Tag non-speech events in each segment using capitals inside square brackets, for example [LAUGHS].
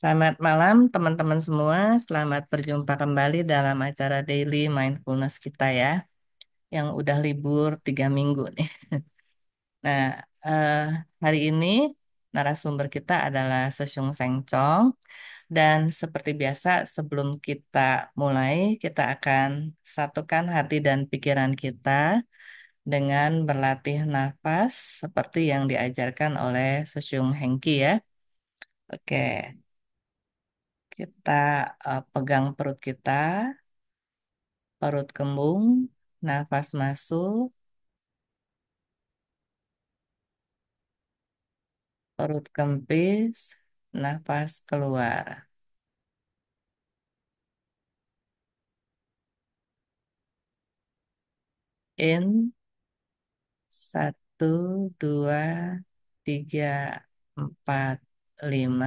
Selamat malam teman-teman semua. Selamat berjumpa kembali dalam acara Daily Mindfulness kita ya. Yang udah libur tiga minggu nih. [LAUGHS] Nah, eh, hari ini narasumber kita adalah Sesung Sengcong. Dan seperti biasa sebelum kita mulai, kita akan satukan hati dan pikiran kita dengan berlatih nafas seperti yang diajarkan oleh Sesung Hengki ya. Oke, kita uh, pegang perut kita, perut kembung, nafas masuk, perut kempis, nafas keluar. In satu, dua, tiga, empat, lima,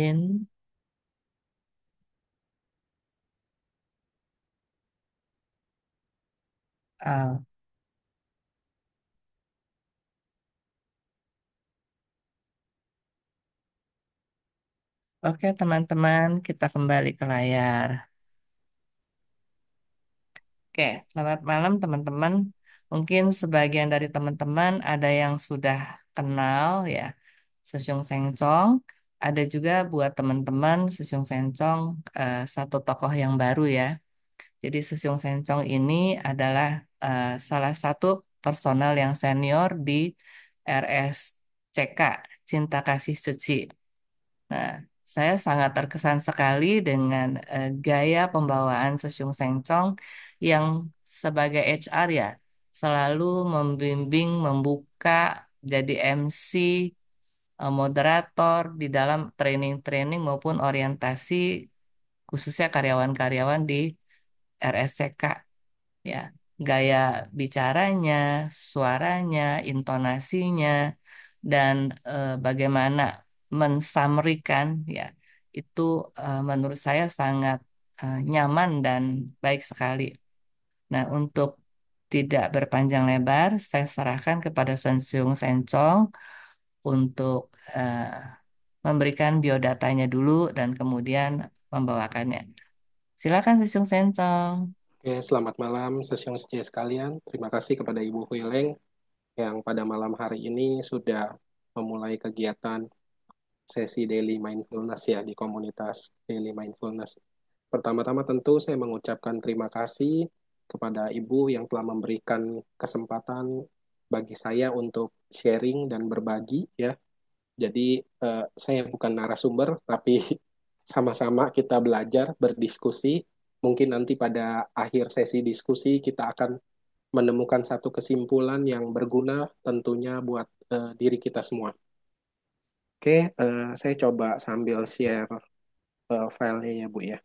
in out Oke, teman-teman, kita kembali ke layar. Oke, selamat malam, teman-teman. Mungkin sebagian dari teman-teman ada yang sudah kenal, ya, Sesung Sengcong. Ada juga buat teman-teman Sesung Sencong uh, satu tokoh yang baru ya. Jadi Sesung Sencong ini adalah uh, salah satu personal yang senior di RSCK Cinta Kasih Suci. Nah, saya sangat terkesan sekali dengan uh, gaya pembawaan Sesung Sencong yang sebagai HR ya selalu membimbing, membuka, jadi MC, Eh, moderator di dalam training-training maupun orientasi khususnya karyawan-karyawan di RSCK ya gaya bicaranya, suaranya, intonasinya dan eh, bagaimana mensamerikan ya itu eh, menurut saya sangat eh, nyaman dan baik sekali. Nah, untuk tidak berpanjang lebar, saya serahkan kepada Sensiung Sencong untuk uh, memberikan biodatanya dulu dan kemudian membawakannya. Silakan Sesung Sencong. Oke, selamat malam Sesung Sencong sekalian. Terima kasih kepada Ibu Huileng yang pada malam hari ini sudah memulai kegiatan sesi daily mindfulness ya di komunitas daily mindfulness. Pertama-tama tentu saya mengucapkan terima kasih kepada Ibu yang telah memberikan kesempatan bagi saya untuk sharing dan berbagi ya. Jadi uh, saya bukan narasumber tapi [LAUGHS] sama-sama kita belajar, berdiskusi. Mungkin nanti pada akhir sesi diskusi kita akan menemukan satu kesimpulan yang berguna tentunya buat uh, diri kita semua. Oke, uh, saya coba sambil share file filenya ya Bu ya.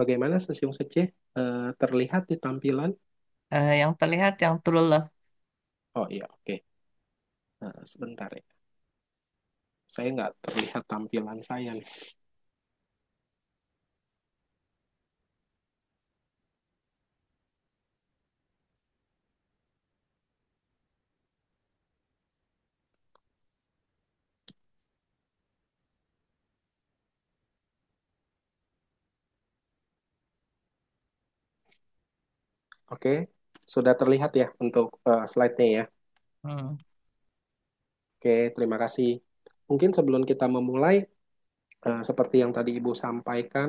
Bagaimana sesungguhnya Sece uh, terlihat di tampilan? Uh, yang terlihat yang True Love. Oh iya, oke. Nah, sebentar ya. Saya nggak terlihat tampilan saya nih. Oke, sudah terlihat ya untuk uh, slide-nya ya. Hmm. Oke, terima kasih. Mungkin sebelum kita memulai, uh, seperti yang tadi Ibu sampaikan,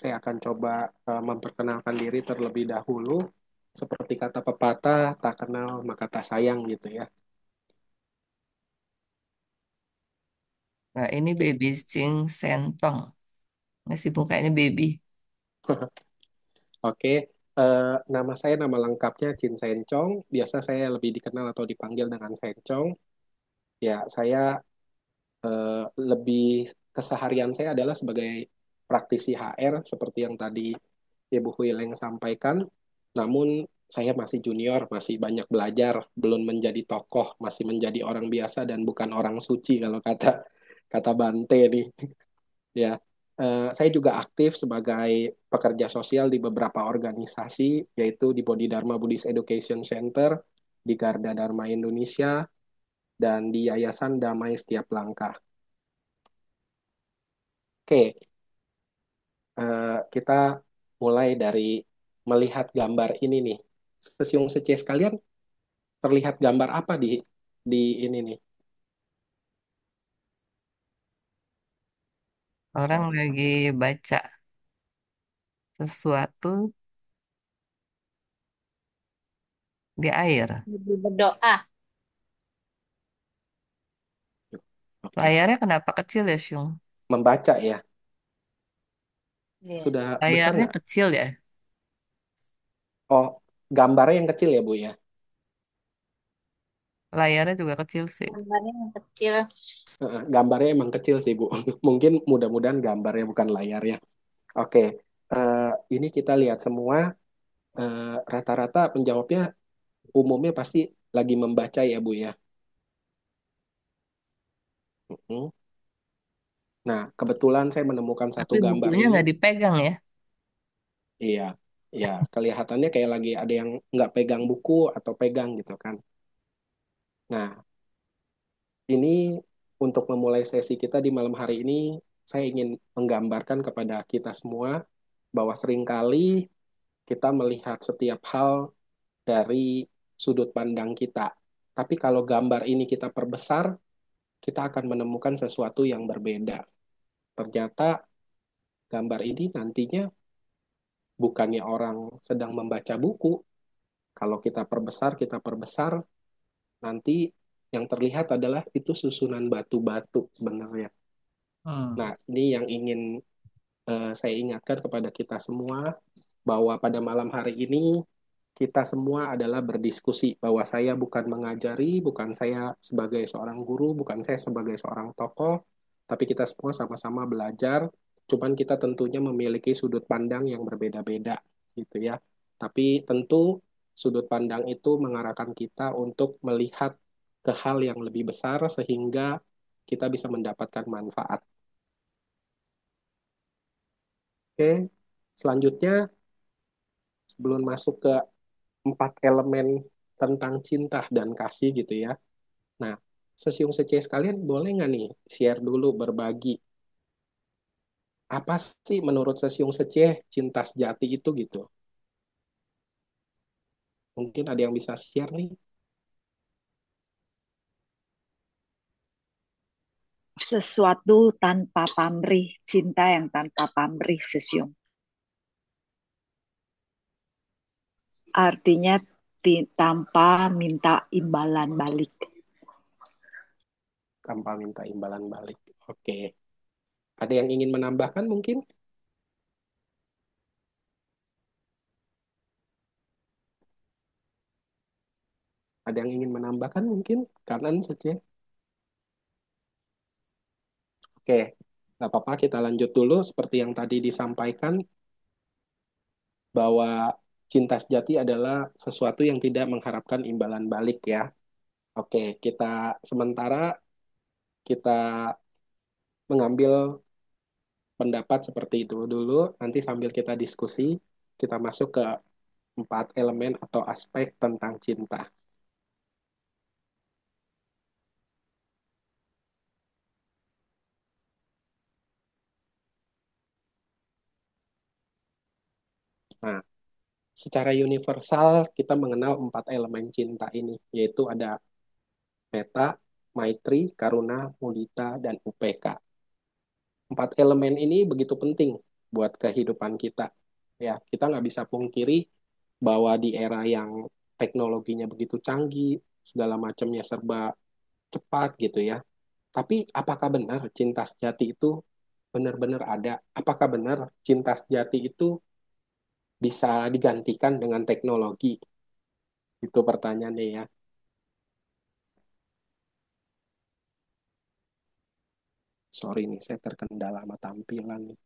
saya akan coba uh, memperkenalkan diri terlebih dahulu. Seperti kata pepatah, tak kenal maka tak sayang gitu ya. Nah, ini baby Cing Sentong. Masih bukanya baby. [LAUGHS] Oke, Uh, nama saya nama lengkapnya Chin Sencong. Biasa saya lebih dikenal atau dipanggil dengan Sencong. Ya, saya uh, lebih keseharian saya adalah sebagai praktisi HR seperti yang tadi Ibu Huileng sampaikan. Namun saya masih junior, masih banyak belajar, belum menjadi tokoh, masih menjadi orang biasa dan bukan orang suci kalau kata kata Bante nih. [LAUGHS] ya, Uh, saya juga aktif sebagai pekerja sosial di beberapa organisasi, yaitu di Dharma Buddhist Education Center, di Garda Dharma Indonesia, dan di Yayasan Damai Setiap Langkah. Oke, uh, kita mulai dari melihat gambar ini nih. Sesiung sece sekalian, terlihat gambar apa di di ini nih? Orang lagi baca sesuatu di air. Lagi berdoa. Layarnya kenapa kecil ya, Syung? Membaca ya. Iya. Sudah besar Layarnya nggak? kecil ya? Oh, gambarnya yang kecil ya, Bu ya. Layarnya juga kecil sih. Gambarnya yang kecil. gambarnya emang kecil sih, Bu. [LAUGHS] Mungkin mudah-mudahan gambarnya bukan layarnya. Oke, uh, ini kita lihat semua rata eh, rata-rata penjawabnya umumnya pasti lagi membaca ya, Bu ya. Nah, kebetulan saya menemukan satu Tapi gambar bukunya ini. nggak dipegang ya? Iya, iya. Kelihatannya kayak lagi ada yang nggak pegang buku atau pegang gitu kan. Nah, ini untuk memulai sesi kita di malam hari ini, saya ingin menggambarkan kepada kita semua bahwa seringkali kita melihat setiap hal dari sudut pandang kita. Tapi kalau gambar ini kita perbesar, kita akan menemukan sesuatu yang berbeda. Ternyata gambar ini nantinya bukannya orang sedang membaca buku. Kalau kita perbesar, kita perbesar, nanti yang terlihat adalah itu susunan batu-batu sebenarnya. Hmm. Nah, ini yang ingin uh, saya ingatkan kepada kita semua bahwa pada malam hari ini kita semua adalah berdiskusi bahwa saya bukan mengajari, bukan saya sebagai seorang guru, bukan saya sebagai seorang tokoh, tapi kita semua sama-sama belajar, cuman kita tentunya memiliki sudut pandang yang berbeda-beda gitu ya. Tapi tentu sudut pandang itu mengarahkan kita untuk melihat ke hal yang lebih besar sehingga kita bisa mendapatkan manfaat. Oke, selanjutnya sebelum masuk ke empat elemen tentang cinta dan kasih gitu ya. Nah, sesiung seceh sekalian boleh nggak nih share dulu berbagi apa sih menurut sesiung seceh cinta sejati itu gitu? Mungkin ada yang bisa share nih. Sesuatu tanpa pamrih, cinta yang tanpa pamrih, sesium. Artinya tanpa minta imbalan balik. Tanpa minta imbalan balik. Oke. Ada yang ingin menambahkan mungkin? Ada yang ingin menambahkan mungkin? Kanan saja. Oke, nggak apa-apa kita lanjut dulu seperti yang tadi disampaikan bahwa cinta sejati adalah sesuatu yang tidak mengharapkan imbalan balik ya. Oke, kita sementara kita mengambil pendapat seperti itu dulu, nanti sambil kita diskusi, kita masuk ke empat elemen atau aspek tentang cinta. Nah, secara universal kita mengenal empat elemen cinta ini, yaitu ada meta, maitri, karuna, mudita, dan upk. Empat elemen ini begitu penting buat kehidupan kita. Ya, kita nggak bisa pungkiri bahwa di era yang teknologinya begitu canggih, segala macamnya serba cepat gitu ya. Tapi apakah benar cinta sejati itu benar-benar ada? Apakah benar cinta sejati itu bisa digantikan dengan teknologi? Itu pertanyaannya ya. Sorry nih, saya terkendala sama tampilan nih.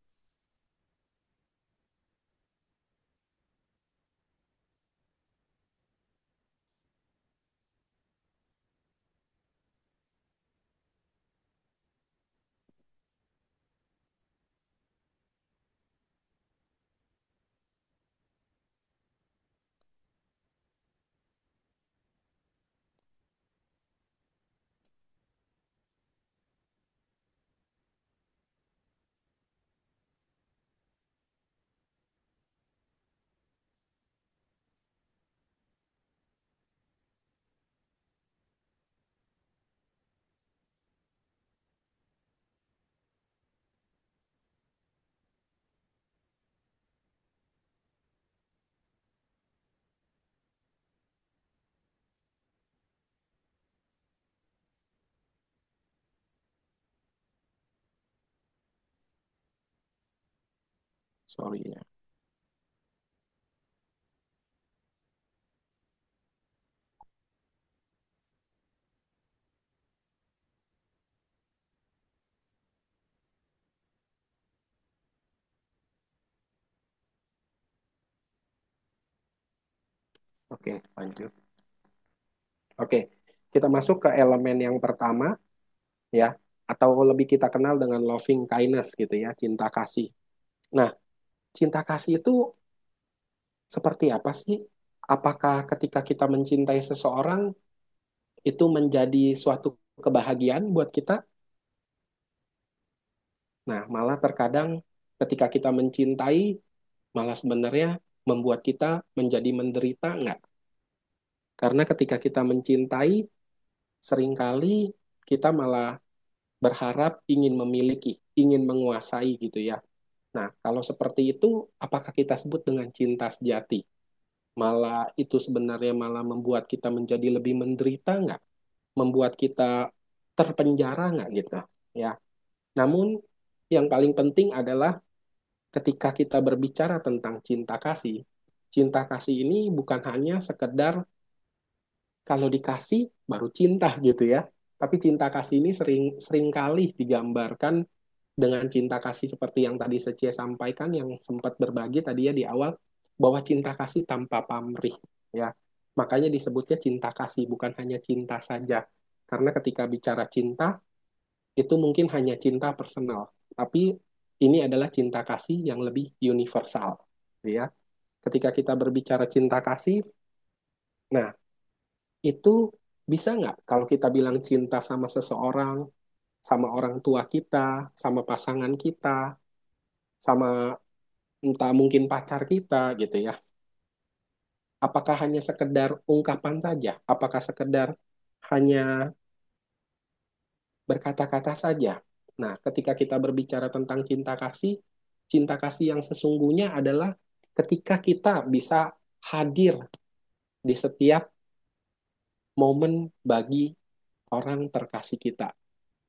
sorry ya Oke, lanjut. Oke, kita masuk ke elemen yang pertama, ya, atau lebih kita kenal dengan loving kindness gitu ya, cinta kasih. Nah, cinta kasih itu seperti apa sih? Apakah ketika kita mencintai seseorang itu menjadi suatu kebahagiaan buat kita? Nah, malah terkadang ketika kita mencintai, malah sebenarnya membuat kita menjadi menderita enggak? Karena ketika kita mencintai, seringkali kita malah berharap ingin memiliki, ingin menguasai gitu ya. Nah, kalau seperti itu, apakah kita sebut dengan cinta sejati? Malah itu sebenarnya malah membuat kita menjadi lebih menderita nggak? Membuat kita terpenjara nggak gitu? Ya. Namun yang paling penting adalah ketika kita berbicara tentang cinta kasih, cinta kasih ini bukan hanya sekedar kalau dikasih baru cinta gitu ya. Tapi cinta kasih ini sering seringkali digambarkan dengan cinta kasih seperti yang tadi Secia sampaikan yang sempat berbagi tadi ya di awal bahwa cinta kasih tanpa pamrih ya. Makanya disebutnya cinta kasih bukan hanya cinta saja. Karena ketika bicara cinta itu mungkin hanya cinta personal, tapi ini adalah cinta kasih yang lebih universal ya. Ketika kita berbicara cinta kasih nah itu bisa nggak kalau kita bilang cinta sama seseorang sama orang tua kita, sama pasangan kita, sama entah mungkin pacar kita gitu ya. Apakah hanya sekedar ungkapan saja? Apakah sekedar hanya berkata-kata saja? Nah, ketika kita berbicara tentang cinta kasih, cinta kasih yang sesungguhnya adalah ketika kita bisa hadir di setiap momen bagi orang terkasih kita.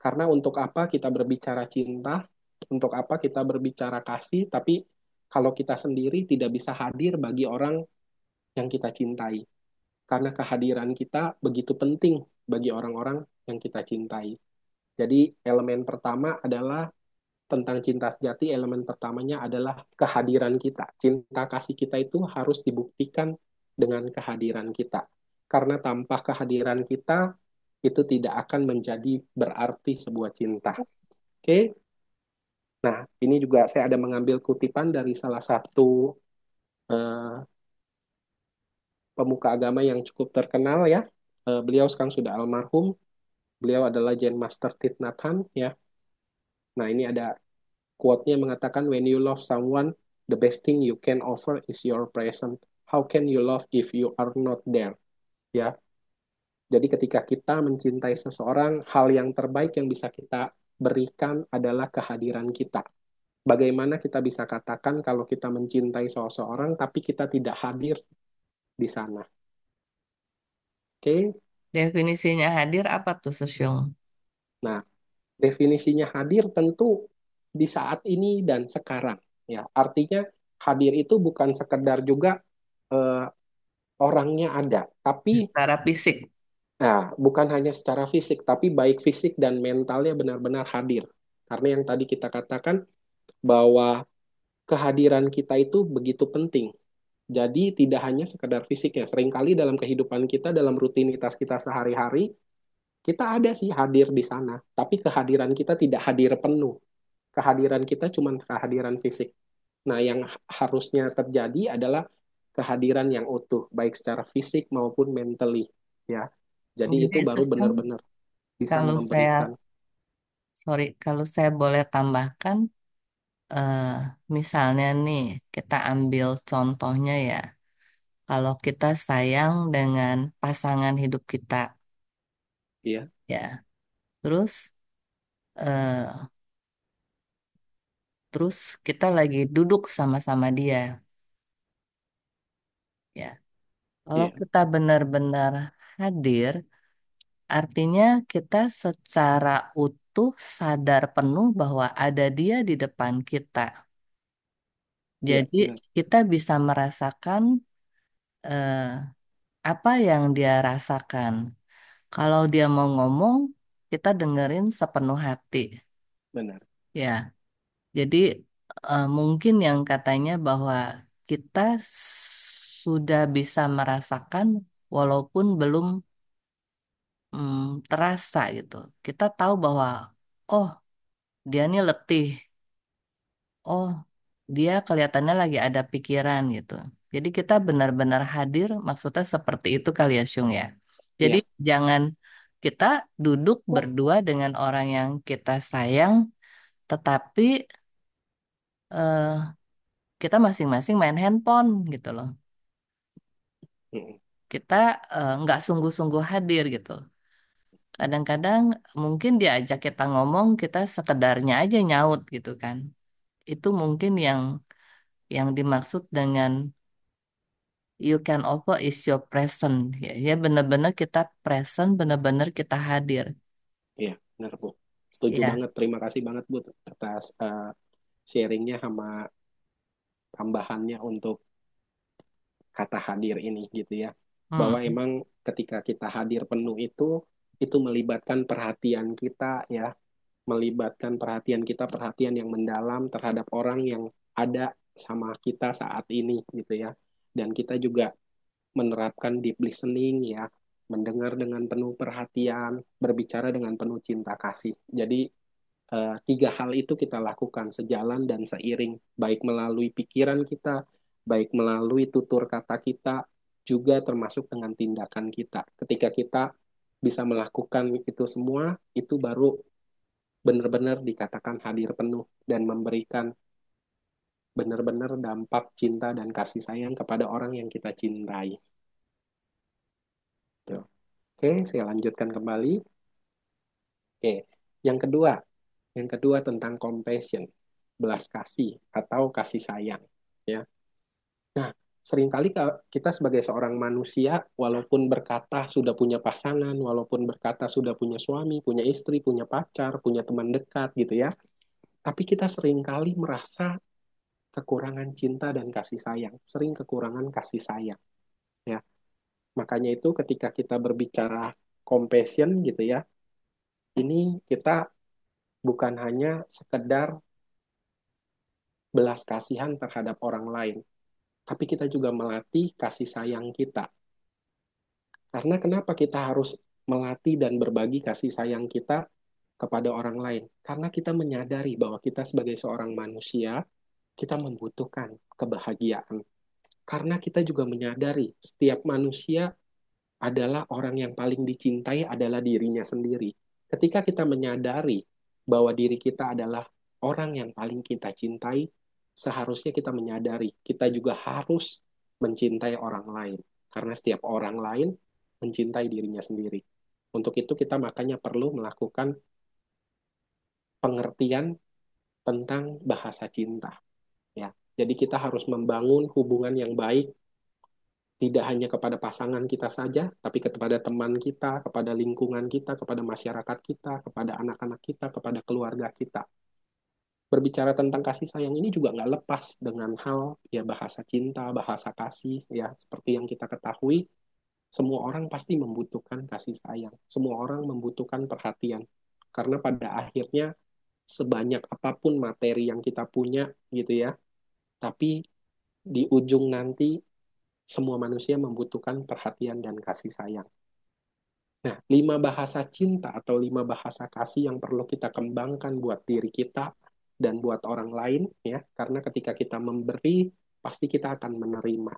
Karena untuk apa kita berbicara cinta, untuk apa kita berbicara kasih, tapi kalau kita sendiri tidak bisa hadir bagi orang yang kita cintai. Karena kehadiran kita begitu penting bagi orang-orang yang kita cintai. Jadi elemen pertama adalah tentang cinta sejati, elemen pertamanya adalah kehadiran kita. Cinta kasih kita itu harus dibuktikan dengan kehadiran kita. Karena tanpa kehadiran kita, itu tidak akan menjadi berarti sebuah cinta. Oke. Okay? Nah, ini juga saya ada mengambil kutipan dari salah satu uh, pemuka agama yang cukup terkenal ya. Uh, beliau sekarang sudah almarhum. Beliau adalah Jen Master Thich ya. Nah, ini ada quote-nya mengatakan when you love someone, the best thing you can offer is your present. How can you love if you are not there? Ya, jadi ketika kita mencintai seseorang, hal yang terbaik yang bisa kita berikan adalah kehadiran kita. Bagaimana kita bisa katakan kalau kita mencintai seseorang tapi kita tidak hadir di sana. Oke. Okay? Definisinya hadir apa tuh, Sosyong? Nah, definisinya hadir tentu di saat ini dan sekarang ya. Artinya hadir itu bukan sekedar juga uh, orangnya ada, tapi secara fisik Nah, bukan hanya secara fisik, tapi baik fisik dan mentalnya benar-benar hadir. Karena yang tadi kita katakan bahwa kehadiran kita itu begitu penting. Jadi tidak hanya sekedar ya, seringkali dalam kehidupan kita, dalam rutinitas kita sehari-hari, kita ada sih hadir di sana, tapi kehadiran kita tidak hadir penuh. Kehadiran kita cuma kehadiran fisik. Nah, yang harusnya terjadi adalah kehadiran yang utuh, baik secara fisik maupun mentally, ya jadi itu ya, baru benar-benar bisa kalau saya sorry, kalau saya boleh tambahkan, uh, misalnya nih kita ambil contohnya ya, kalau kita sayang dengan pasangan hidup kita, Iya, ya, terus uh, terus kita lagi duduk sama-sama dia, ya. Kalau iya, kita benar-benar hadir, Artinya kita secara utuh sadar penuh bahwa ada dia di depan kita. Iya, jadi ya, kita bisa merasakan eh, apa yang dia rasakan. Kalau dia mau ngomong, kita dengerin sepenuh hati. Benar. Ya, jadi eh, mungkin yang katanya bahwa kita sudah bisa merasakan walaupun belum hmm, terasa gitu. Kita tahu bahwa oh dia ini letih, oh dia kelihatannya lagi ada pikiran gitu. Jadi kita benar-benar hadir, maksudnya seperti itu kali ya, Syung ya. Jadi iya. jangan kita duduk oh. berdua dengan orang yang kita sayang, tetapi uh, kita masing-masing main handphone gitu loh. Kita nggak eh, nggak sungguh-sungguh hadir gitu. Kadang-kadang mungkin diajak kita ngomong, kita sekedarnya aja nyaut gitu kan. Itu mungkin yang yang dimaksud dengan you can offer is your present. Ya, ya benar-benar kita present, benar-benar kita hadir. Iya, benar Bu. Setuju ya. banget. Terima kasih banget Bu atas uh, sharingnya sama tambahannya untuk kata hadir ini gitu ya. Hmm. Bahwa emang ketika kita hadir penuh itu itu melibatkan perhatian kita ya melibatkan perhatian kita perhatian yang mendalam terhadap orang yang ada sama kita saat ini gitu ya dan kita juga menerapkan deep listening ya mendengar dengan penuh perhatian berbicara dengan penuh cinta kasih jadi eh, tiga hal itu kita lakukan sejalan dan seiring baik melalui pikiran kita baik melalui tutur kata kita juga termasuk dengan tindakan kita ketika kita bisa melakukan itu semua, itu baru benar-benar dikatakan hadir penuh dan memberikan benar-benar dampak cinta dan kasih sayang kepada orang yang kita cintai. Tuh. Oke, saya lanjutkan kembali. Oke, yang kedua, yang kedua tentang compassion, belas kasih atau kasih sayang, ya. Nah, seringkali kita sebagai seorang manusia walaupun berkata sudah punya pasangan, walaupun berkata sudah punya suami, punya istri, punya pacar, punya teman dekat gitu ya. Tapi kita seringkali merasa kekurangan cinta dan kasih sayang, sering kekurangan kasih sayang. Ya. Makanya itu ketika kita berbicara compassion gitu ya. Ini kita bukan hanya sekedar belas kasihan terhadap orang lain, tapi kita juga melatih kasih sayang kita. Karena kenapa kita harus melatih dan berbagi kasih sayang kita kepada orang lain? Karena kita menyadari bahwa kita sebagai seorang manusia, kita membutuhkan kebahagiaan. Karena kita juga menyadari setiap manusia adalah orang yang paling dicintai adalah dirinya sendiri. Ketika kita menyadari bahwa diri kita adalah orang yang paling kita cintai, seharusnya kita menyadari kita juga harus mencintai orang lain karena setiap orang lain mencintai dirinya sendiri. Untuk itu kita makanya perlu melakukan pengertian tentang bahasa cinta. Ya. Jadi kita harus membangun hubungan yang baik tidak hanya kepada pasangan kita saja, tapi kepada teman kita, kepada lingkungan kita, kepada masyarakat kita, kepada anak-anak kita, kepada keluarga kita berbicara tentang kasih sayang ini juga nggak lepas dengan hal ya bahasa cinta, bahasa kasih ya seperti yang kita ketahui semua orang pasti membutuhkan kasih sayang, semua orang membutuhkan perhatian karena pada akhirnya sebanyak apapun materi yang kita punya gitu ya, tapi di ujung nanti semua manusia membutuhkan perhatian dan kasih sayang. Nah, lima bahasa cinta atau lima bahasa kasih yang perlu kita kembangkan buat diri kita dan buat orang lain ya karena ketika kita memberi pasti kita akan menerima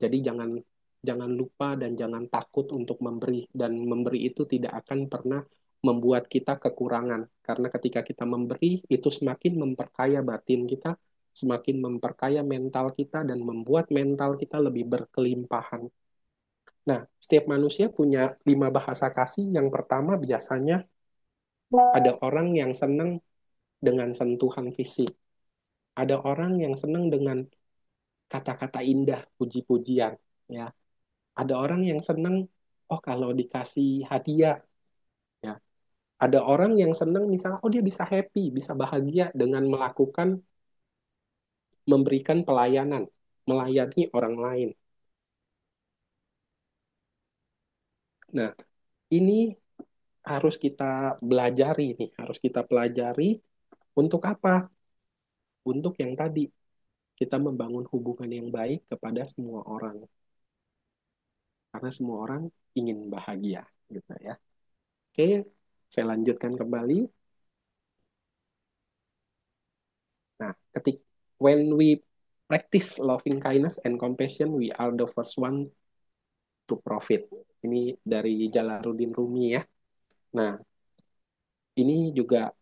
jadi jangan jangan lupa dan jangan takut untuk memberi dan memberi itu tidak akan pernah membuat kita kekurangan karena ketika kita memberi itu semakin memperkaya batin kita semakin memperkaya mental kita dan membuat mental kita lebih berkelimpahan nah setiap manusia punya lima bahasa kasih yang pertama biasanya ada orang yang senang dengan sentuhan fisik. Ada orang yang senang dengan kata-kata indah, puji-pujian, ya. Ada orang yang senang oh kalau dikasih hadiah, ya. Ada orang yang senang misalnya oh dia bisa happy, bisa bahagia dengan melakukan memberikan pelayanan, melayani orang lain. Nah, ini harus kita belajari nih, harus kita pelajari untuk apa? Untuk yang tadi, kita membangun hubungan yang baik kepada semua orang. Karena semua orang ingin bahagia, gitu ya. Oke, saya lanjutkan kembali. Nah, ketik when we practice loving kindness and compassion, we are the first one to profit. Ini dari Jalaluddin Rumi ya. Nah, ini juga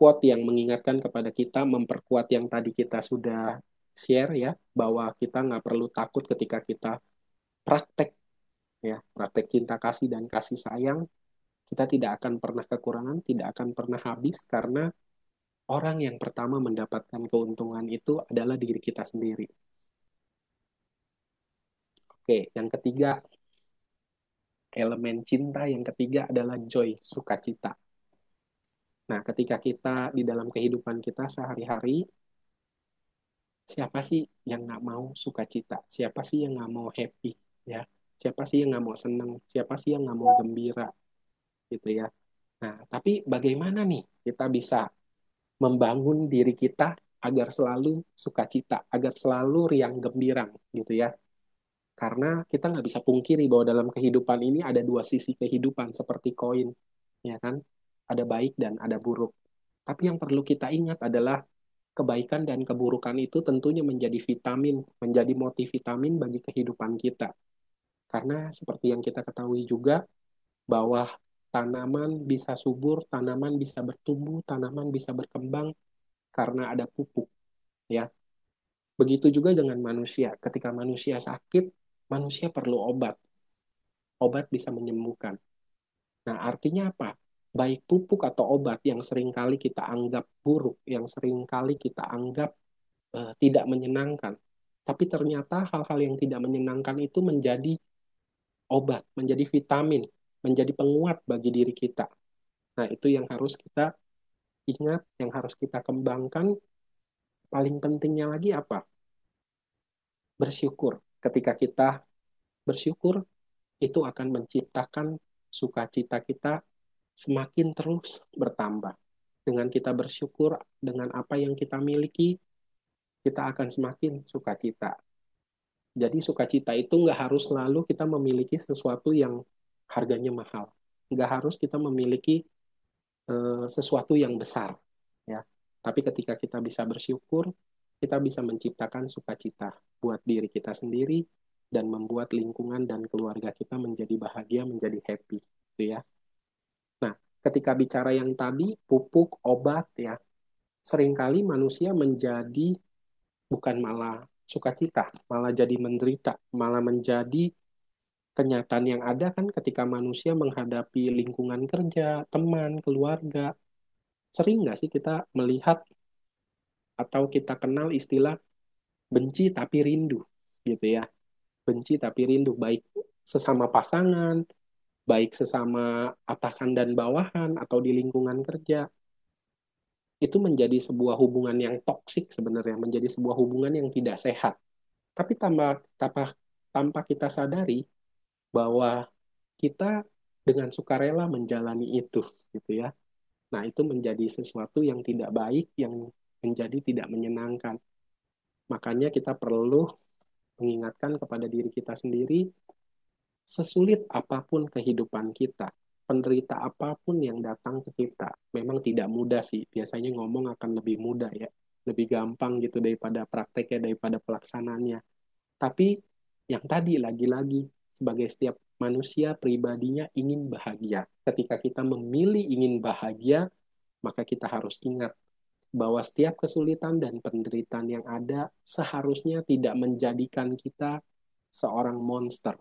quote yang mengingatkan kepada kita memperkuat yang tadi kita sudah share ya bahwa kita nggak perlu takut ketika kita praktek ya praktek cinta kasih dan kasih sayang kita tidak akan pernah kekurangan tidak akan pernah habis karena orang yang pertama mendapatkan keuntungan itu adalah diri kita sendiri oke yang ketiga elemen cinta yang ketiga adalah joy sukacita Nah, ketika kita di dalam kehidupan kita sehari-hari, siapa sih yang nggak mau sukacita? Siapa sih yang nggak mau happy? Ya, siapa sih yang nggak mau senang? Siapa sih yang nggak mau gembira? Gitu ya. Nah, tapi bagaimana nih kita bisa membangun diri kita agar selalu sukacita, agar selalu riang gembira gitu ya? Karena kita nggak bisa pungkiri bahwa dalam kehidupan ini ada dua sisi kehidupan seperti koin, ya kan? ada baik dan ada buruk. Tapi yang perlu kita ingat adalah kebaikan dan keburukan itu tentunya menjadi vitamin, menjadi motivitamin bagi kehidupan kita. Karena seperti yang kita ketahui juga bahwa tanaman bisa subur, tanaman bisa bertumbuh, tanaman bisa berkembang karena ada pupuk, ya. Begitu juga dengan manusia. Ketika manusia sakit, manusia perlu obat. Obat bisa menyembuhkan. Nah, artinya apa? baik pupuk atau obat yang seringkali kita anggap buruk, yang seringkali kita anggap uh, tidak menyenangkan. Tapi ternyata hal-hal yang tidak menyenangkan itu menjadi obat, menjadi vitamin, menjadi penguat bagi diri kita. Nah, itu yang harus kita ingat, yang harus kita kembangkan. Paling pentingnya lagi apa? Bersyukur. Ketika kita bersyukur, itu akan menciptakan sukacita kita semakin terus bertambah. Dengan kita bersyukur dengan apa yang kita miliki, kita akan semakin sukacita. Jadi sukacita itu nggak harus selalu kita memiliki sesuatu yang harganya mahal. Nggak harus kita memiliki e, sesuatu yang besar. ya. Tapi ketika kita bisa bersyukur, kita bisa menciptakan sukacita buat diri kita sendiri dan membuat lingkungan dan keluarga kita menjadi bahagia, menjadi happy. Gitu ya ketika bicara yang tadi pupuk obat ya seringkali manusia menjadi bukan malah sukacita malah jadi menderita malah menjadi kenyataan yang ada kan ketika manusia menghadapi lingkungan kerja teman keluarga sering nggak sih kita melihat atau kita kenal istilah benci tapi rindu gitu ya benci tapi rindu baik sesama pasangan baik sesama atasan dan bawahan atau di lingkungan kerja itu menjadi sebuah hubungan yang toksik sebenarnya menjadi sebuah hubungan yang tidak sehat tapi tanpa tanpa tanpa kita sadari bahwa kita dengan sukarela menjalani itu gitu ya nah itu menjadi sesuatu yang tidak baik yang menjadi tidak menyenangkan makanya kita perlu mengingatkan kepada diri kita sendiri sesulit apapun kehidupan kita, penderita apapun yang datang ke kita, memang tidak mudah sih. Biasanya ngomong akan lebih mudah ya, lebih gampang gitu daripada prakteknya, daripada pelaksanaannya. Tapi yang tadi lagi-lagi sebagai setiap manusia pribadinya ingin bahagia. Ketika kita memilih ingin bahagia, maka kita harus ingat bahwa setiap kesulitan dan penderitaan yang ada seharusnya tidak menjadikan kita seorang monster,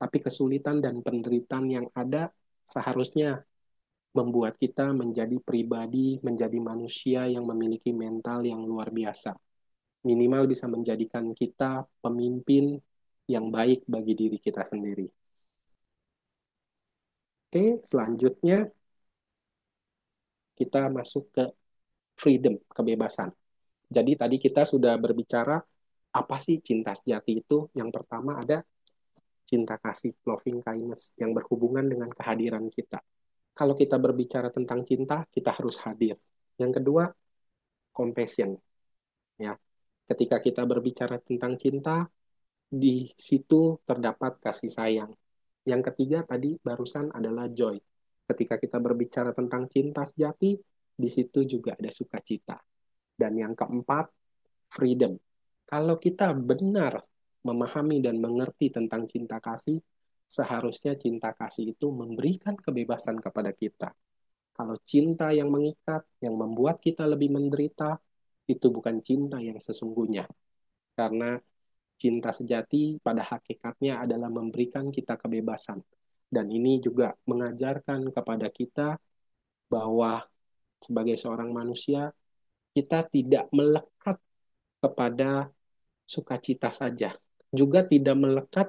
tapi kesulitan dan penderitaan yang ada seharusnya membuat kita menjadi pribadi, menjadi manusia yang memiliki mental yang luar biasa. Minimal bisa menjadikan kita pemimpin yang baik bagi diri kita sendiri. Oke, selanjutnya kita masuk ke freedom, kebebasan. Jadi tadi kita sudah berbicara apa sih cinta sejati itu? Yang pertama ada cinta kasih, loving kindness yang berhubungan dengan kehadiran kita. Kalau kita berbicara tentang cinta, kita harus hadir. Yang kedua, compassion. Ya. Ketika kita berbicara tentang cinta, di situ terdapat kasih sayang. Yang ketiga tadi barusan adalah joy. Ketika kita berbicara tentang cinta sejati, di situ juga ada sukacita. Dan yang keempat, freedom. Kalau kita benar memahami dan mengerti tentang cinta kasih, seharusnya cinta kasih itu memberikan kebebasan kepada kita. Kalau cinta yang mengikat, yang membuat kita lebih menderita, itu bukan cinta yang sesungguhnya. Karena cinta sejati pada hakikatnya adalah memberikan kita kebebasan. Dan ini juga mengajarkan kepada kita bahwa sebagai seorang manusia, kita tidak melekat kepada sukacita saja, juga tidak melekat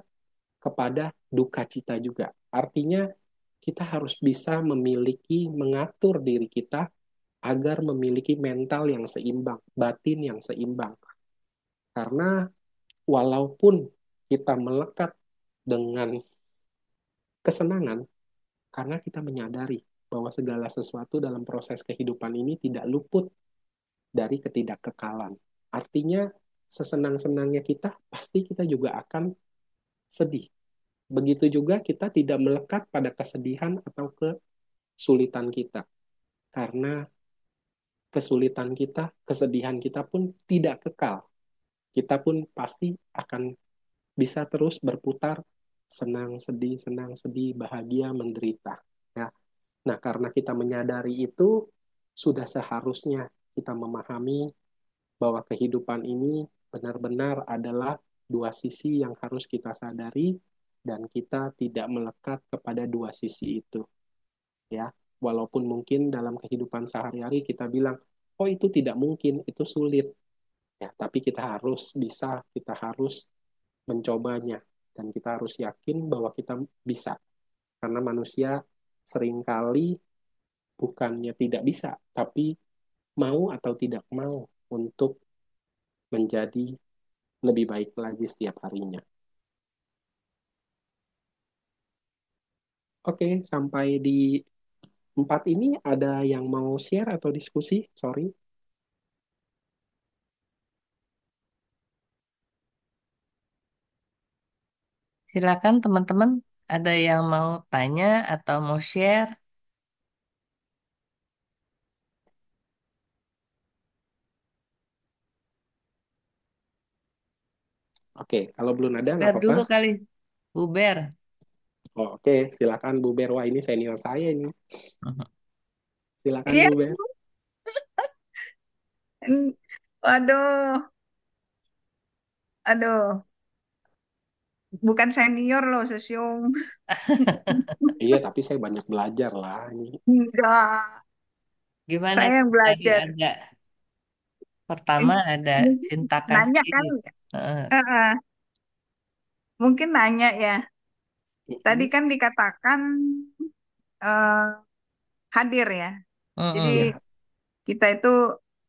kepada duka cita juga. Artinya kita harus bisa memiliki mengatur diri kita agar memiliki mental yang seimbang, batin yang seimbang. Karena walaupun kita melekat dengan kesenangan karena kita menyadari bahwa segala sesuatu dalam proses kehidupan ini tidak luput dari ketidakkekalan. Artinya sesenang-senangnya kita, pasti kita juga akan sedih. Begitu juga kita tidak melekat pada kesedihan atau kesulitan kita. Karena kesulitan kita, kesedihan kita pun tidak kekal. Kita pun pasti akan bisa terus berputar senang sedih, senang sedih, bahagia, menderita. Ya. Nah, karena kita menyadari itu, sudah seharusnya kita memahami bahwa kehidupan ini benar-benar adalah dua sisi yang harus kita sadari dan kita tidak melekat kepada dua sisi itu. Ya, walaupun mungkin dalam kehidupan sehari-hari kita bilang, "Oh, itu tidak mungkin, itu sulit." Ya, tapi kita harus bisa, kita harus mencobanya dan kita harus yakin bahwa kita bisa. Karena manusia seringkali bukannya tidak bisa, tapi mau atau tidak mau untuk menjadi lebih baik lagi setiap harinya. Oke, sampai di empat ini ada yang mau share atau diskusi? Sorry. Silakan teman-teman, ada yang mau tanya atau mau share? Oke, kalau belum ada nggak apa-apa. dulu kali. Buber. Oh, Oke, silakan Buber Wah, ini senior saya ini. [LAUGHS] Silakan Buber. Bu [LAUGHS] Waduh, aduh. Bukan senior loh, sesium. [LAUGHS] Iya, tapi saya banyak belajar lah ini. Enggak, Gimana saya yang belajar. Ada, Pertama ada cinta nanya kasih, kan Uh, mungkin nanya ya, tadi kan dikatakan uh, hadir ya. Jadi iya. kita itu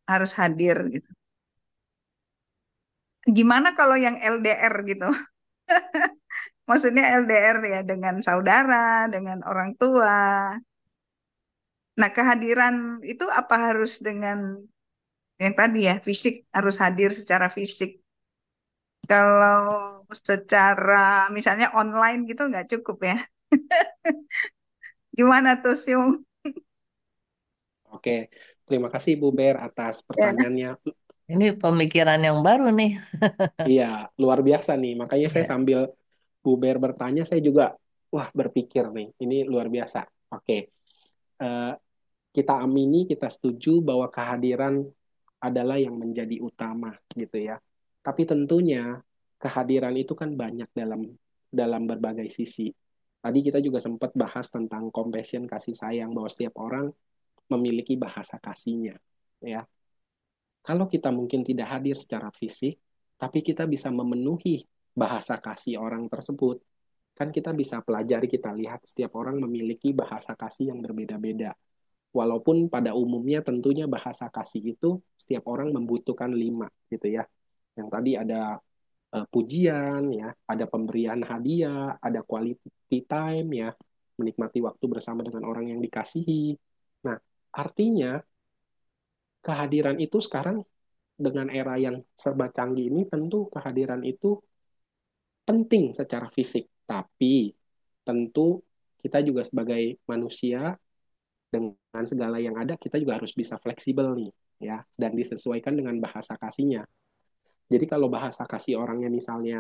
harus hadir gitu. Gimana kalau yang LDR gitu? [LAUGHS] Maksudnya LDR ya dengan saudara, dengan orang tua. Nah, kehadiran itu apa harus dengan yang tadi ya, fisik harus hadir secara fisik kalau secara misalnya online gitu nggak cukup ya. [LAUGHS] Gimana tuh Siung? Oke, terima kasih Bu Ber atas ya. pertanyaannya. Ini pemikiran yang baru nih. [LAUGHS] Iya, luar biasa nih. Makanya saya iya. sambil Bu Ber bertanya, saya juga wah berpikir nih. Ini luar biasa. Oke, uh, kita amini, kita setuju bahwa kehadiran adalah yang menjadi utama gitu ya. Tapi tentunya kehadiran itu kan banyak dalam dalam berbagai sisi. Tadi kita juga sempat bahas tentang compassion kasih sayang bahwa setiap orang memiliki bahasa kasihnya, ya. Kalau kita mungkin tidak hadir secara fisik, tapi kita bisa memenuhi bahasa kasih orang tersebut, kan kita bisa pelajari kita lihat setiap orang memiliki bahasa kasih yang berbeda-beda. Walaupun pada umumnya tentunya bahasa kasih itu setiap orang membutuhkan lima gitu ya yang tadi ada uh, pujian ya, ada pemberian hadiah, ada quality time ya, menikmati waktu bersama dengan orang yang dikasihi. Nah, artinya kehadiran itu sekarang dengan era yang serba canggih ini tentu kehadiran itu penting secara fisik, tapi tentu kita juga sebagai manusia dengan segala yang ada kita juga harus bisa fleksibel nih ya dan disesuaikan dengan bahasa kasihnya jadi kalau bahasa kasih orangnya misalnya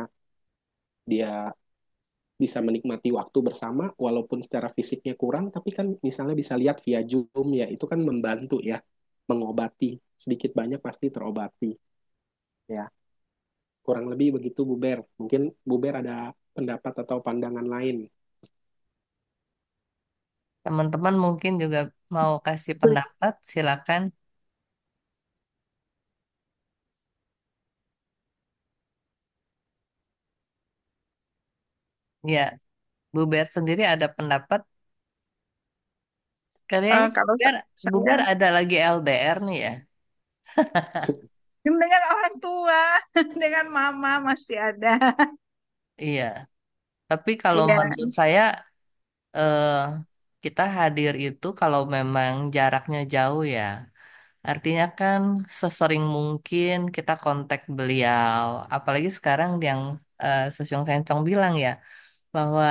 dia bisa menikmati waktu bersama walaupun secara fisiknya kurang tapi kan misalnya bisa lihat via Zoom ya itu kan membantu ya mengobati sedikit banyak pasti terobati ya kurang lebih begitu Buber mungkin Buber ada pendapat atau pandangan lain teman-teman mungkin juga mau kasih pendapat silakan Ya, Bu Ber sendiri ada pendapat Karena Uh, kalau bubar, Ber ada lagi LDR nih ya. [LAUGHS] dengan orang tua, [LAUGHS] dengan mama masih ada. Iya. Tapi kalau Iya, menurut saya eh, kita hadir itu kalau memang jaraknya jauh ya. Artinya kan sesering mungkin kita kontak beliau. Apalagi sekarang yang eh, Susung Sencong bilang ya bahwa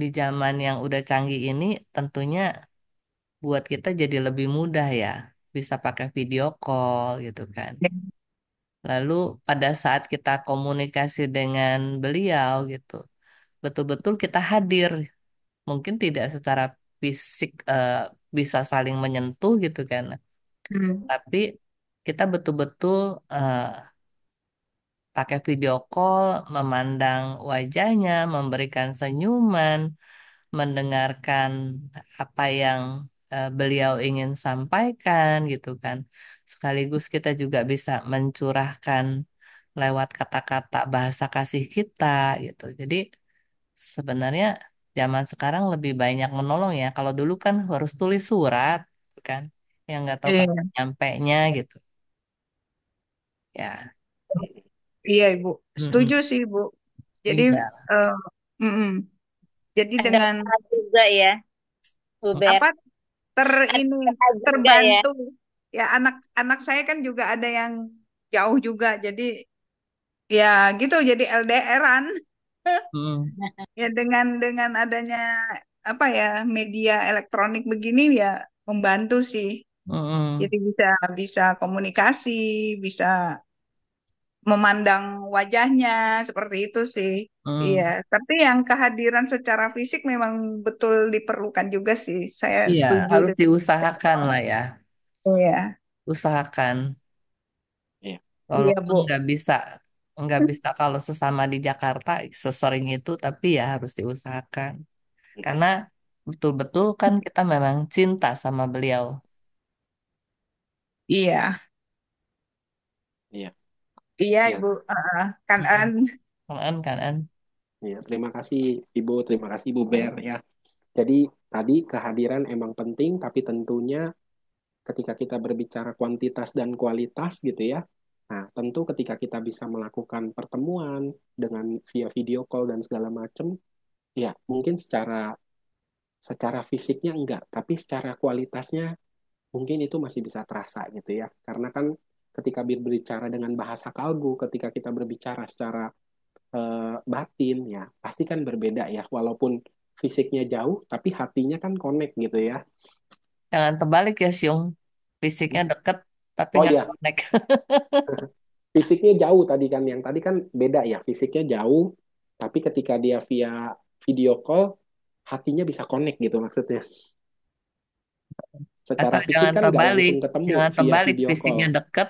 di zaman yang udah canggih ini tentunya buat kita jadi lebih mudah ya bisa pakai video call gitu kan ya. lalu pada saat kita komunikasi dengan beliau gitu betul-betul kita hadir mungkin tidak secara fisik uh, bisa saling menyentuh gitu kan hmm. tapi kita betul-betul uh, pakai video call, memandang wajahnya, memberikan senyuman, mendengarkan apa yang eh, beliau ingin sampaikan gitu kan. Sekaligus kita juga bisa mencurahkan lewat kata-kata bahasa kasih kita gitu. Jadi sebenarnya zaman sekarang lebih banyak menolong ya. Kalau dulu kan harus tulis surat kan yang nggak tahu Iya. nyampe nya gitu. Ya. Iya Ibu, setuju sih Ibu. Jadi iya. eh, mm-mm. Jadi Ada dengan juga ya, Uber. apa ter ini ya? terbantu. Ya anak-anak saya kan juga ada yang jauh juga. Jadi ya gitu jadi LDRan Mm. ya dengan dengan adanya apa ya media elektronik begini ya membantu sih. mm Jadi bisa bisa komunikasi, bisa memandang wajahnya seperti itu sih. Hmm. Iya, tapi yang kehadiran secara fisik memang betul diperlukan juga sih. Saya Iya, setuju. harus diusahakan lah ya. Iya, Usahakan. Iya. iya Bu. nggak bisa nggak bisa kalau sesama di Jakarta sesering itu, tapi ya harus diusahakan. Iya. Karena betul-betul kan kita memang cinta sama beliau. Iya. Iya, Ya, Ibu. Uh, Kan mm An. Kanan, kanan. Ya, terima kasih Ibu, terima kasih Ibu Ber ya. Jadi tadi kehadiran emang penting, tapi tentunya ketika kita berbicara kuantitas dan kualitas gitu ya. Nah, tentu ketika kita bisa melakukan pertemuan dengan via video call dan segala macam, ya mungkin secara secara fisiknya enggak, tapi secara kualitasnya mungkin itu masih bisa terasa gitu ya. Karena kan ketika berbicara dengan bahasa kalbu, ketika kita berbicara secara uh, batin, ya pasti kan berbeda ya. Walaupun fisiknya jauh, tapi hatinya kan connect gitu ya. Jangan terbalik ya, Siung. Fisiknya deket, tapi oh, nggak iya. connect. [LAUGHS] [LAUGHS] fisiknya jauh tadi kan, yang tadi kan beda ya. Fisiknya jauh, tapi ketika dia via video call, hatinya bisa connect gitu maksudnya. Secara Atau fisik jangan kan terbalik, ketemu jangan terbalik, fisiknya deket,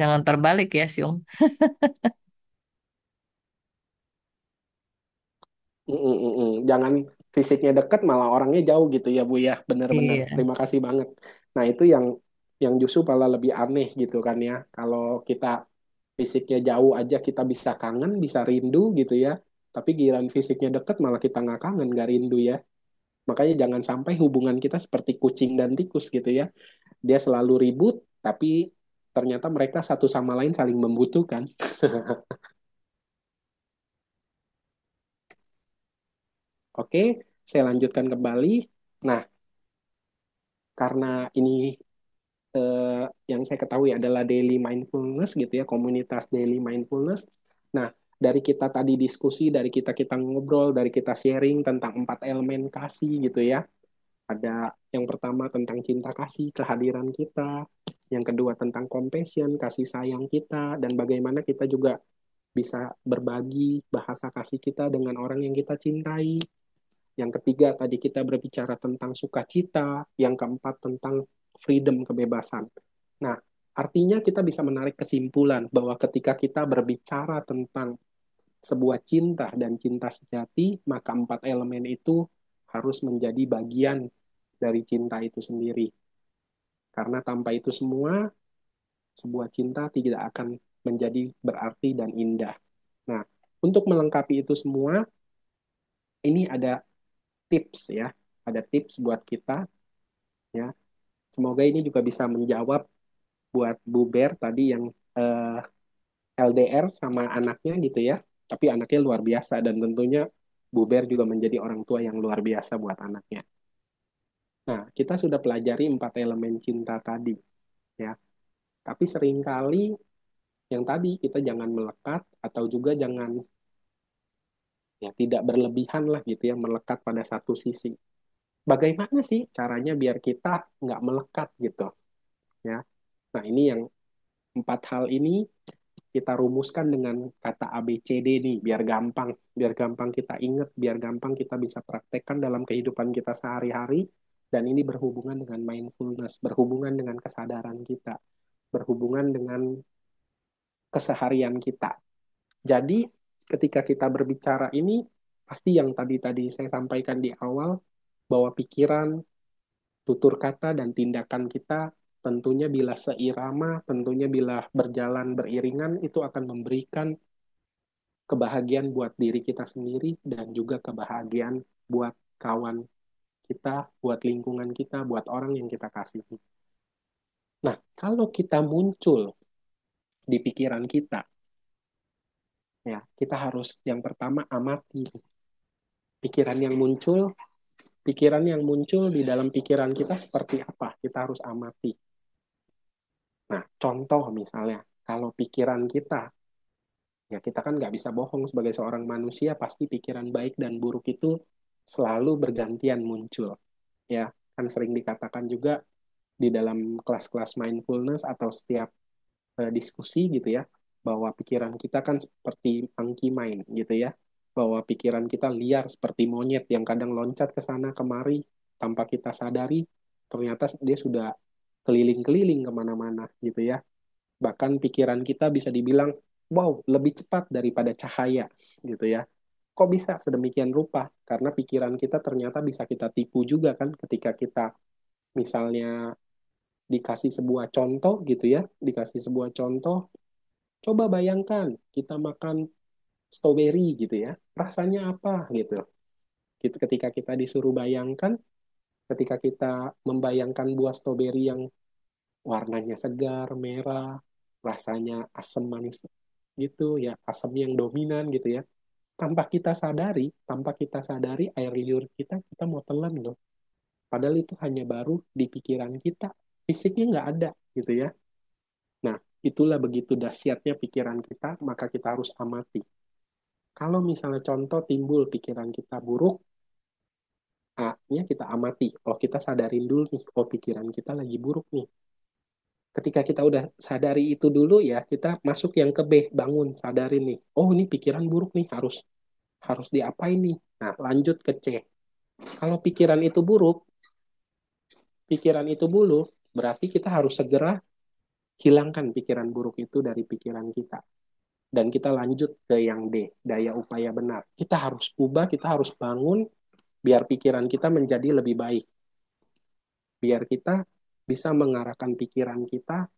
Jangan terbalik ya, Siung. [LAUGHS] Jangan fisiknya dekat malah orangnya jauh gitu ya Bu ya. Benar-benar. Iya, Terima kasih banget. Nah, itu yang yang justru malah lebih aneh gitu kan ya. Kalau kita fisiknya jauh aja kita bisa kangen, bisa rindu gitu ya. Tapi giliran fisiknya dekat malah kita nggak kangen, nggak rindu ya. Makanya jangan sampai hubungan kita seperti kucing dan tikus gitu ya. Dia selalu ribut, tapi ternyata mereka satu sama lain saling membutuhkan. [LAUGHS] Oke, saya lanjutkan kembali. Nah, karena ini eh, yang saya ketahui adalah daily mindfulness gitu ya, komunitas daily mindfulness. Nah, dari kita tadi diskusi, dari kita kita ngobrol, dari kita sharing tentang empat elemen kasih gitu ya. Ada yang pertama tentang cinta kasih, kehadiran kita, yang kedua tentang compassion, kasih sayang kita, dan bagaimana kita juga bisa berbagi bahasa kasih kita dengan orang yang kita cintai. Yang ketiga tadi kita berbicara tentang sukacita, yang keempat tentang freedom kebebasan. Nah, artinya kita bisa menarik kesimpulan bahwa ketika kita berbicara tentang sebuah cinta dan cinta sejati, maka empat elemen itu harus menjadi bagian dari cinta itu sendiri karena tanpa itu semua, sebuah cinta tidak akan menjadi berarti dan indah. Nah, untuk melengkapi itu semua, ini ada tips ya, ada tips buat kita ya. Semoga ini juga bisa menjawab buat Bu Ber tadi yang eh, LDR sama anaknya gitu ya. Tapi anaknya luar biasa dan tentunya Bu Ber juga menjadi orang tua yang luar biasa buat anaknya. Nah, kita sudah pelajari empat elemen cinta tadi, ya. Tapi seringkali yang tadi kita jangan melekat atau juga jangan ya tidak berlebihan lah gitu ya melekat pada satu sisi. Bagaimana sih caranya biar kita nggak melekat gitu, ya? Nah ini yang empat hal ini kita rumuskan dengan kata ABCD nih biar gampang, biar gampang kita ingat, biar gampang kita bisa praktekkan dalam kehidupan kita sehari-hari dan ini berhubungan dengan mindfulness, berhubungan dengan kesadaran kita, berhubungan dengan keseharian kita. Jadi ketika kita berbicara ini pasti yang tadi-tadi saya sampaikan di awal bahwa pikiran, tutur kata dan tindakan kita tentunya bila seirama, tentunya bila berjalan beriringan itu akan memberikan kebahagiaan buat diri kita sendiri dan juga kebahagiaan buat kawan kita, buat lingkungan kita, buat orang yang kita kasih. Nah, kalau kita muncul di pikiran kita, ya kita harus yang pertama amati pikiran yang muncul, pikiran yang muncul di dalam pikiran kita seperti apa, kita harus amati. Nah, contoh misalnya, kalau pikiran kita, ya kita kan nggak bisa bohong sebagai seorang manusia, pasti pikiran baik dan buruk itu selalu bergantian muncul. Ya, kan sering dikatakan juga di dalam kelas-kelas mindfulness atau setiap uh, diskusi gitu ya, bahwa pikiran kita kan seperti monkey main gitu ya, bahwa pikiran kita liar seperti monyet yang kadang loncat ke sana kemari tanpa kita sadari, ternyata dia sudah keliling-keliling kemana-mana gitu ya. Bahkan pikiran kita bisa dibilang, wow, lebih cepat daripada cahaya gitu ya kok bisa sedemikian rupa? Karena pikiran kita ternyata bisa kita tipu juga kan ketika kita misalnya dikasih sebuah contoh gitu ya, dikasih sebuah contoh, coba bayangkan kita makan strawberry gitu ya, rasanya apa gitu. Ketika kita disuruh bayangkan, ketika kita membayangkan buah strawberry yang warnanya segar, merah, rasanya asam manis gitu ya, asam yang dominan gitu ya tanpa kita sadari, tanpa kita sadari air liur kita, kita mau telan loh. Padahal itu hanya baru di pikiran kita, fisiknya nggak ada gitu ya. Nah, itulah begitu dahsyatnya pikiran kita, maka kita harus amati. Kalau misalnya contoh timbul pikiran kita buruk, A-nya kita amati. Oh, kita sadarin dulu nih, oh pikiran kita lagi buruk nih ketika kita udah sadari itu dulu ya kita masuk yang ke B bangun sadari nih oh ini pikiran buruk nih harus harus diapain nih nah lanjut ke C kalau pikiran itu buruk pikiran itu buruk berarti kita harus segera hilangkan pikiran buruk itu dari pikiran kita dan kita lanjut ke yang D daya upaya benar kita harus ubah kita harus bangun biar pikiran kita menjadi lebih baik biar kita bisa mengarahkan pikiran kita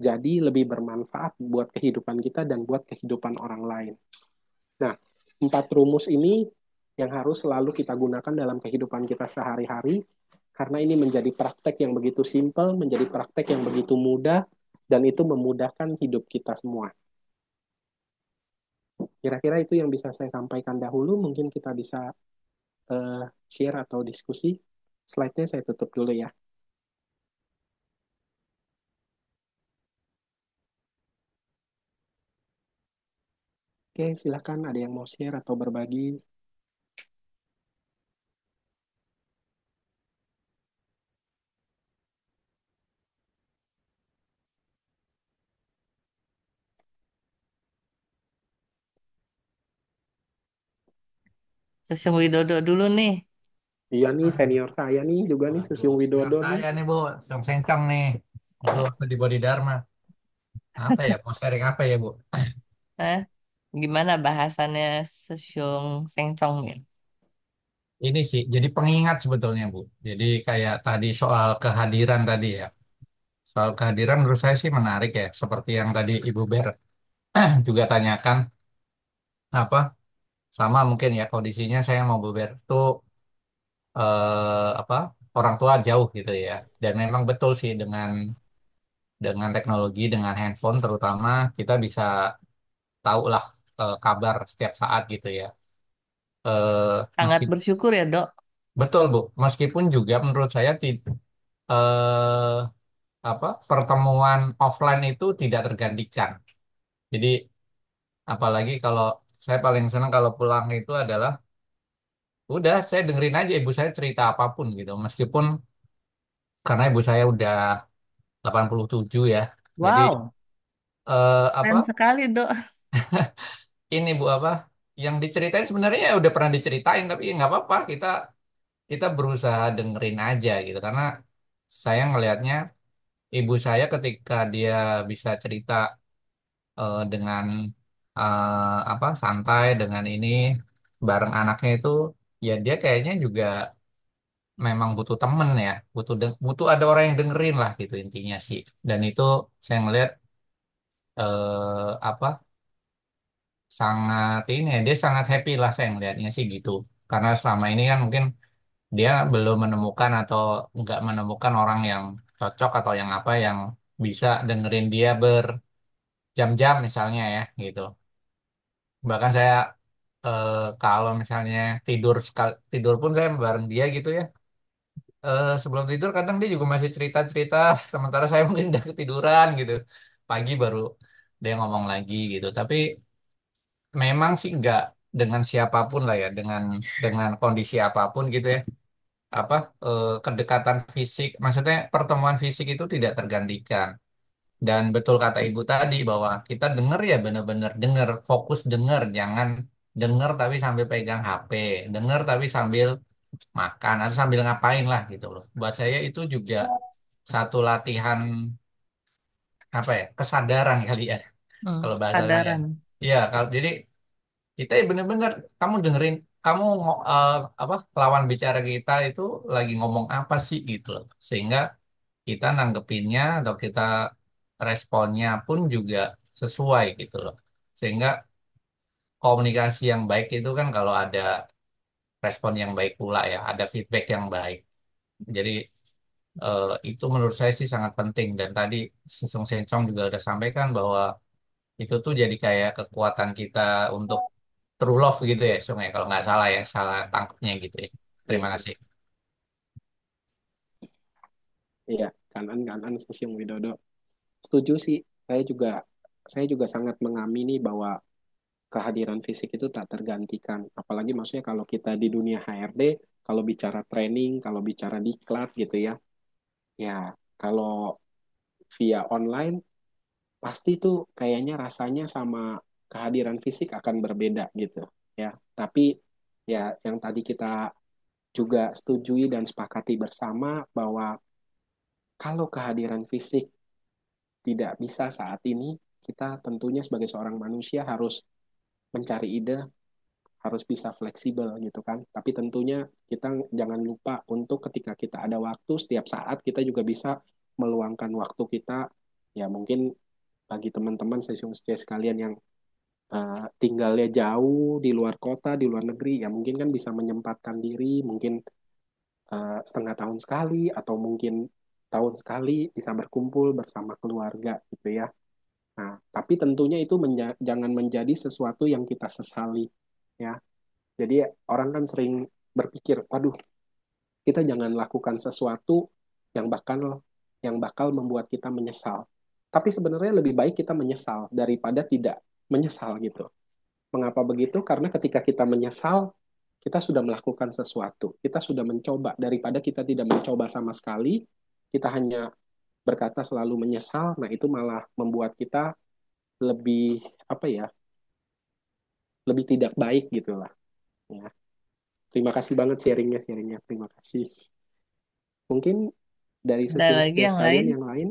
jadi lebih bermanfaat buat kehidupan kita dan buat kehidupan orang lain. Nah, empat rumus ini yang harus selalu kita gunakan dalam kehidupan kita sehari-hari karena ini menjadi praktek yang begitu simpel, menjadi praktek yang begitu mudah dan itu memudahkan hidup kita semua. Kira-kira itu yang bisa saya sampaikan dahulu, mungkin kita bisa uh, share atau diskusi. Slide-nya saya tutup dulu ya. Oke, silahkan ada yang mau share atau berbagi. Susilo Widodo dulu nih. Iya nih ah. senior saya nih juga nih Waduh, Widodo nih. saya nih Bu, Sung Sencang nih. Bu, di di dharma Apa ya, mau sharing apa ya Bu? Eh? Gimana bahasannya Sesung Sengcong ya? Ini sih, jadi pengingat sebetulnya, Bu. Jadi kayak tadi soal kehadiran tadi ya. Soal kehadiran menurut saya sih menarik ya. Seperti yang tadi Ibu Ber [CLEARS THROAT] juga tanyakan, apa sama mungkin ya kondisinya saya mau ber tuh eh, apa orang tua jauh gitu ya. Dan memang betul sih dengan dengan teknologi, dengan handphone terutama kita bisa tahu lah uh, kabar setiap saat gitu ya. Uh, Sangat meskipun bersyukur ya dok. betul Bu, meskipun juga menurut saya uh, apa pertemuan offline itu tidak tergantikan. Jadi apalagi kalau saya paling senang kalau pulang itu adalah udah saya dengerin aja ibu saya cerita apapun gitu. Meskipun karena ibu saya udah 87 ya. Jadi Wow, eh, apa keren sekali dok. [LAUGHS] ini Bu apa yang diceritain sebenarnya ya udah pernah diceritain tapi nggak apa-apa kita kita berusaha dengerin aja gitu karena saya ngelihatnya ibu saya ketika dia bisa cerita uh, dengan uh, apa santai dengan ini bareng anaknya itu ya dia kayaknya juga memang butuh temen ya butuh butuh ada orang yang dengerin lah gitu intinya sih dan itu saya ngelihat uh, apa sangat ini ya, dia sangat happy lah saya ngelihatnya sih gitu. Karena selama ini kan mungkin dia belum menemukan atau nggak menemukan orang yang cocok atau yang apa yang bisa dengerin dia berjam-jam misalnya ya gitu. Bahkan saya eh, kalau misalnya tidur sekali, tidur pun saya bareng dia gitu ya. Eh, sebelum tidur kadang dia juga masih cerita-cerita sementara saya [LAUGHS] mungkin udah ketiduran gitu pagi baru dia ngomong lagi gitu tapi memang sih nggak dengan siapapun lah ya, dengan dengan kondisi apapun gitu ya. Apa eh, kedekatan fisik, maksudnya pertemuan fisik itu tidak tergantikan. Dan betul kata ibu tadi bahwa kita dengar ya benar-benar dengar fokus dengar jangan dengar tapi sambil pegang HP, dengar tapi sambil makan atau sambil ngapain lah gitu loh. Buat saya itu juga satu latihan apa ya kesadaran kali ya hmm, kalau bahasa Iya, kalau jadi kita ya bener-bener kamu dengerin kamu mau eh, apa lawan bicara kita itu lagi ngomong apa sih gitu loh. Sehingga kita nanggepinnya atau kita responnya pun juga sesuai gitu loh. Sehingga komunikasi yang baik itu kan kalau ada respon yang baik pula ya, ada feedback yang baik. Jadi eh, itu menurut saya sih sangat penting dan tadi Sung Sencong juga sudah sampaikan bahwa itu tuh jadi kayak kekuatan kita untuk true love gitu ya sungai ya. kalau nggak salah ya salah tangkapnya gitu ya terima iya. kasih Iya, kanan kanan Susilo Widodo. Setuju sih. Saya juga saya juga sangat mengamini bahwa kehadiran fisik itu tak tergantikan. Apalagi maksudnya kalau kita di dunia HRD, kalau bicara training, kalau bicara diklat gitu ya. Ya, kalau via online pasti tuh kayaknya rasanya sama kehadiran fisik akan berbeda gitu ya tapi ya yang tadi kita juga setujui dan sepakati bersama bahwa kalau kehadiran fisik tidak bisa saat ini kita tentunya sebagai seorang manusia harus mencari ide harus bisa fleksibel gitu kan tapi tentunya kita jangan lupa untuk ketika kita ada waktu setiap saat kita juga bisa meluangkan waktu kita ya mungkin bagi teman-teman stasiun setia sekalian yang uh, tinggalnya jauh di luar kota di luar negeri ya mungkin kan bisa menyempatkan diri mungkin uh, setengah tahun sekali atau mungkin tahun sekali bisa berkumpul bersama keluarga gitu ya nah tapi tentunya itu menja jangan menjadi sesuatu yang kita sesali ya jadi orang kan sering berpikir waduh kita jangan lakukan sesuatu yang bakal yang bakal membuat kita menyesal tapi sebenarnya lebih baik kita menyesal daripada tidak menyesal gitu. Mengapa begitu? Karena ketika kita menyesal, kita sudah melakukan sesuatu, kita sudah mencoba daripada kita tidak mencoba sama sekali, kita hanya berkata selalu menyesal, nah itu malah membuat kita lebih apa ya? lebih tidak baik gitulah. Ya. Terima kasih banget sharingnya sharingnya. Terima kasih. Mungkin dari sesi yang yang lain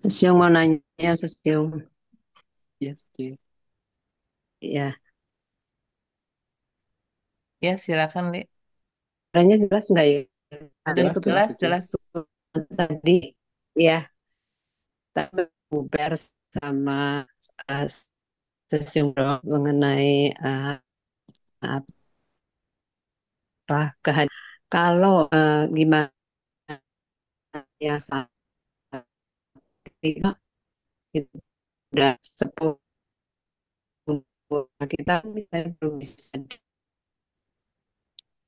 Sesiung mau nanya Sesiung. Iya iya. iya, ya, Sesiung. Ya. Ya, silakan, Le. Suaranya jelas enggak ya? jelas, jelas, jelas. Tadi, ya. Tapi Uber sama uh, eh, Sesiung mengenai uh, apa kehadiran. Kalau uh, gimana ya sama tiba itu udah sepuluh nah, kita bisa belum bisa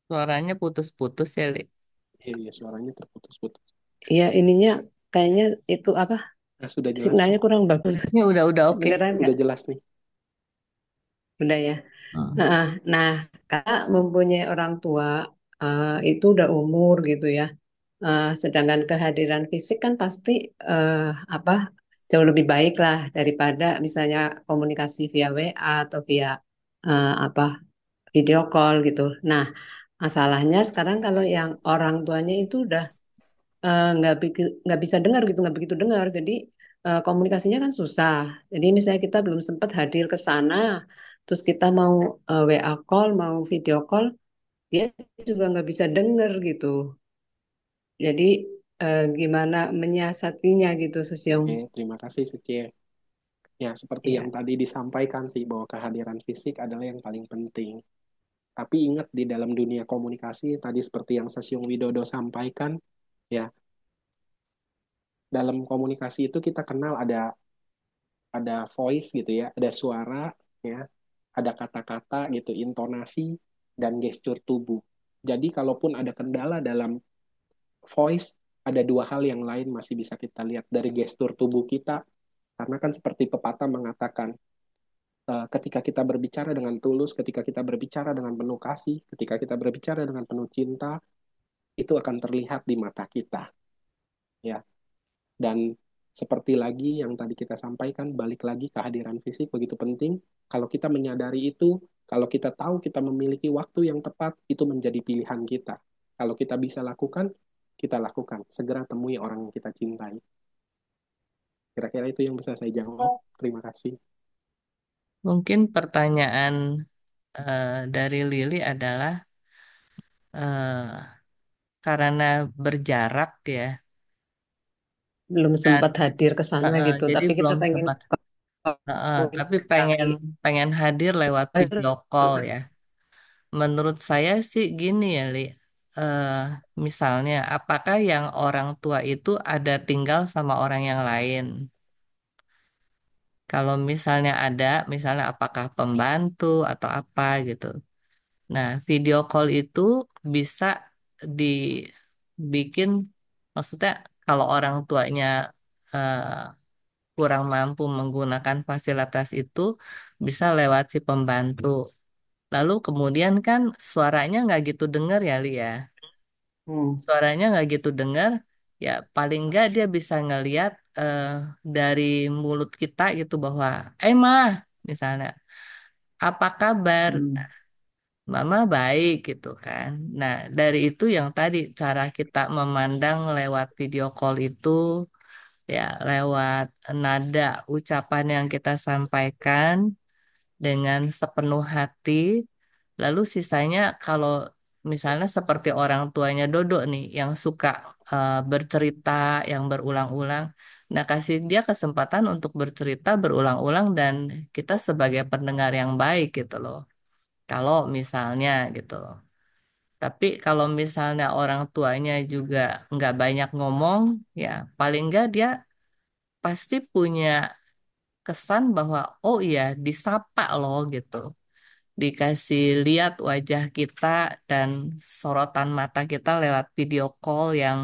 suaranya putus-putus ya Li iya, suaranya terputus-putus iya ininya kayaknya itu apa nah, sudah jelas sinyalnya kurang bagus ya, udah udah oke okay. udah jelas nih udah ya uh. nah, nah kak mempunyai orang tua uh, itu udah umur gitu ya Uh, sedangkan kehadiran fisik kan pasti uh, apa jauh lebih baik lah daripada misalnya komunikasi via WA atau via uh, apa video call gitu. Nah, masalahnya sekarang kalau yang orang tuanya itu udah nggak uh, nggak bisa dengar gitu, nggak begitu dengar. Jadi uh, komunikasinya kan susah. Jadi misalnya kita belum sempat hadir ke sana, terus kita mau uh, WA call, mau video call, dia juga nggak bisa dengar gitu. Jadi eh, gimana menyiasatinya gitu Sejong? Oke, terima kasih Suci. Ya, seperti ya. yang tadi disampaikan sih bahwa kehadiran fisik adalah yang paling penting. Tapi ingat di dalam dunia komunikasi tadi seperti yang Sesiung Widodo sampaikan, ya dalam komunikasi itu kita kenal ada ada voice gitu ya, ada suara ya, ada kata-kata gitu, intonasi dan gestur tubuh. Jadi kalaupun ada kendala dalam voice ada dua hal yang lain masih bisa kita lihat dari gestur tubuh kita karena kan seperti pepatah mengatakan eh, ketika kita berbicara dengan tulus ketika kita berbicara dengan penuh kasih ketika kita berbicara dengan penuh cinta itu akan terlihat di mata kita ya dan seperti lagi yang tadi kita sampaikan balik lagi kehadiran fisik begitu penting kalau kita menyadari itu kalau kita tahu kita memiliki waktu yang tepat itu menjadi pilihan kita kalau kita bisa lakukan kita lakukan. Segera temui orang yang kita cintai. Kira-kira itu yang bisa saya jawab. Terima kasih. Mungkin pertanyaan uh, dari Lili adalah uh, karena berjarak ya. Belum sempat hadir ke sana uh, gitu, tapi kita pengen sempat, uh, tapi pengen pengen hadir lewat video call ya. Menurut saya sih gini ya, Li. Uh, misalnya, apakah yang orang tua itu ada tinggal sama orang yang lain? Kalau misalnya ada, misalnya apakah pembantu atau apa gitu. Nah, video call itu bisa dibikin, maksudnya kalau orang tuanya uh, kurang mampu menggunakan fasilitas itu, bisa lewat si pembantu. Lalu kemudian kan suaranya nggak gitu denger ya lia, ya? Hmm. Suaranya nggak gitu denger. Ya paling nggak dia bisa ngeliat eh, dari mulut kita gitu bahwa, eh ma, misalnya, apa kabar? Hmm. Nah, Mama baik gitu kan. Nah, dari itu yang tadi cara kita memandang lewat video call itu ya lewat nada ucapan yang kita sampaikan dengan sepenuh hati. Lalu sisanya kalau misalnya seperti orang tuanya Dodo nih yang suka uh, bercerita yang berulang-ulang. Nah, kasih dia kesempatan untuk bercerita berulang-ulang dan kita sebagai pendengar yang baik gitu loh. Kalau misalnya gitu loh. Tapi kalau misalnya orang tuanya juga nggak banyak ngomong, ya paling nggak dia pasti punya kesan bahwa oh iya disapa loh gitu dikasih lihat wajah kita dan sorotan mata kita lewat video call yang